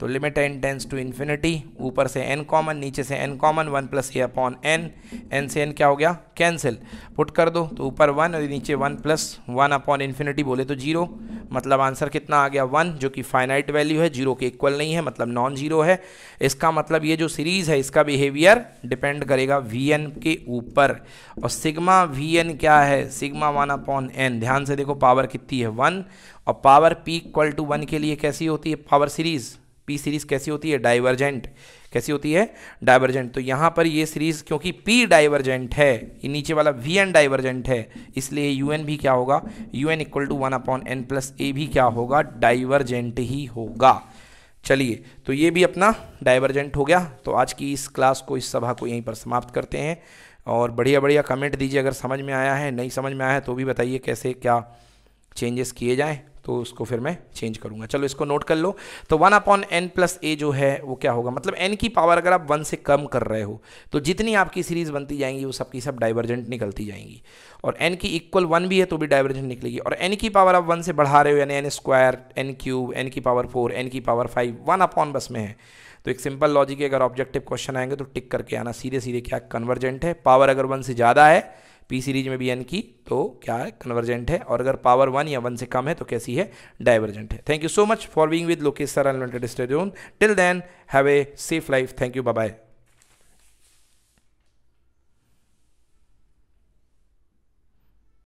तो limit n tends to infinity ऊपर से एन कॉमन नीचे से n common one plus a upon n n से एन क्या हो गया कैंसिल पुट कर दो तो ऊपर वन और नीचे one plus one upon infinity बोले तो जीरो मतलब आंसर कितना आ गया वन जो कि फाइनाइट वैल्यू है जीरो के इक्वल नहीं है मतलब नॉन जीरो है इसका मतलब ये जो सीरीज़ है इसका बिहेवियर डिपेंड करेगा वी एन के ऊपर और सिग्मा वी एन क्या है सिग्मा वन अपॉन एन ध्यान से देखो पावर कितनी है वन और power p equal to one के लिए कैसी होती है पावर सीरीज़ पी सीरीज कैसी होती है डाइवर्जेंट कैसी होती है डाइवर्जेंट तो यहाँ पर ये सीरीज क्योंकि पी डाइवर्जेंट है ये नीचे वाला वी एन डाइवर्जेंट है इसलिए यू एन भी क्या होगा u n equal to one upon n plus a भी क्या होगा डाइवर्जेंट ही होगा चलिए तो ये भी अपना डाइवर्जेंट हो गया तो आज की इस क्लास को इस सभा को यहीं पर समाप्त करते हैं और बढ़िया बढ़िया कमेंट दीजिए अगर समझ में आया है नहीं समझ में आया है तो भी बताइए कैसे क्या चेंजेस किए जाएँ तो उसको फिर मैं चेंज करूँगा चलो इसको नोट कर लो तो one upon n plus a जो है वो क्या होगा मतलब एन की पावर अगर आप वन से कम कर रहे हो तो जितनी आपकी सीरीज़ बनती जाएंगी वो सबकी सब डाइवर्जेंट निकलती जाएंगी और एन की इक्वल वन भी है तो भी डाइवर्जेंट निकलेगी और एन की पावर आप वन से बढ़ा रहे हो यानी n square n cube n की पावर फोर एन की पावर फाइव वन अपॉन बस में है तो एक सिंपल लॉजिक है अगर ऑब्जेक्टिव क्वेश्चन आएंगे तो टिक करके आना सीधे सीधे क्या कन्वर्जेंट है पावर अगर वन से ज़्यादा है पी सीरीज में भी एन की तो क्या है कन्वर्जेंट है और अगर पावर वन या वन से कम है तो कैसी है डाइवर्जेंट है thank you so much for being with Lokesh sir unlimited stadium till then have a safe life thank you bye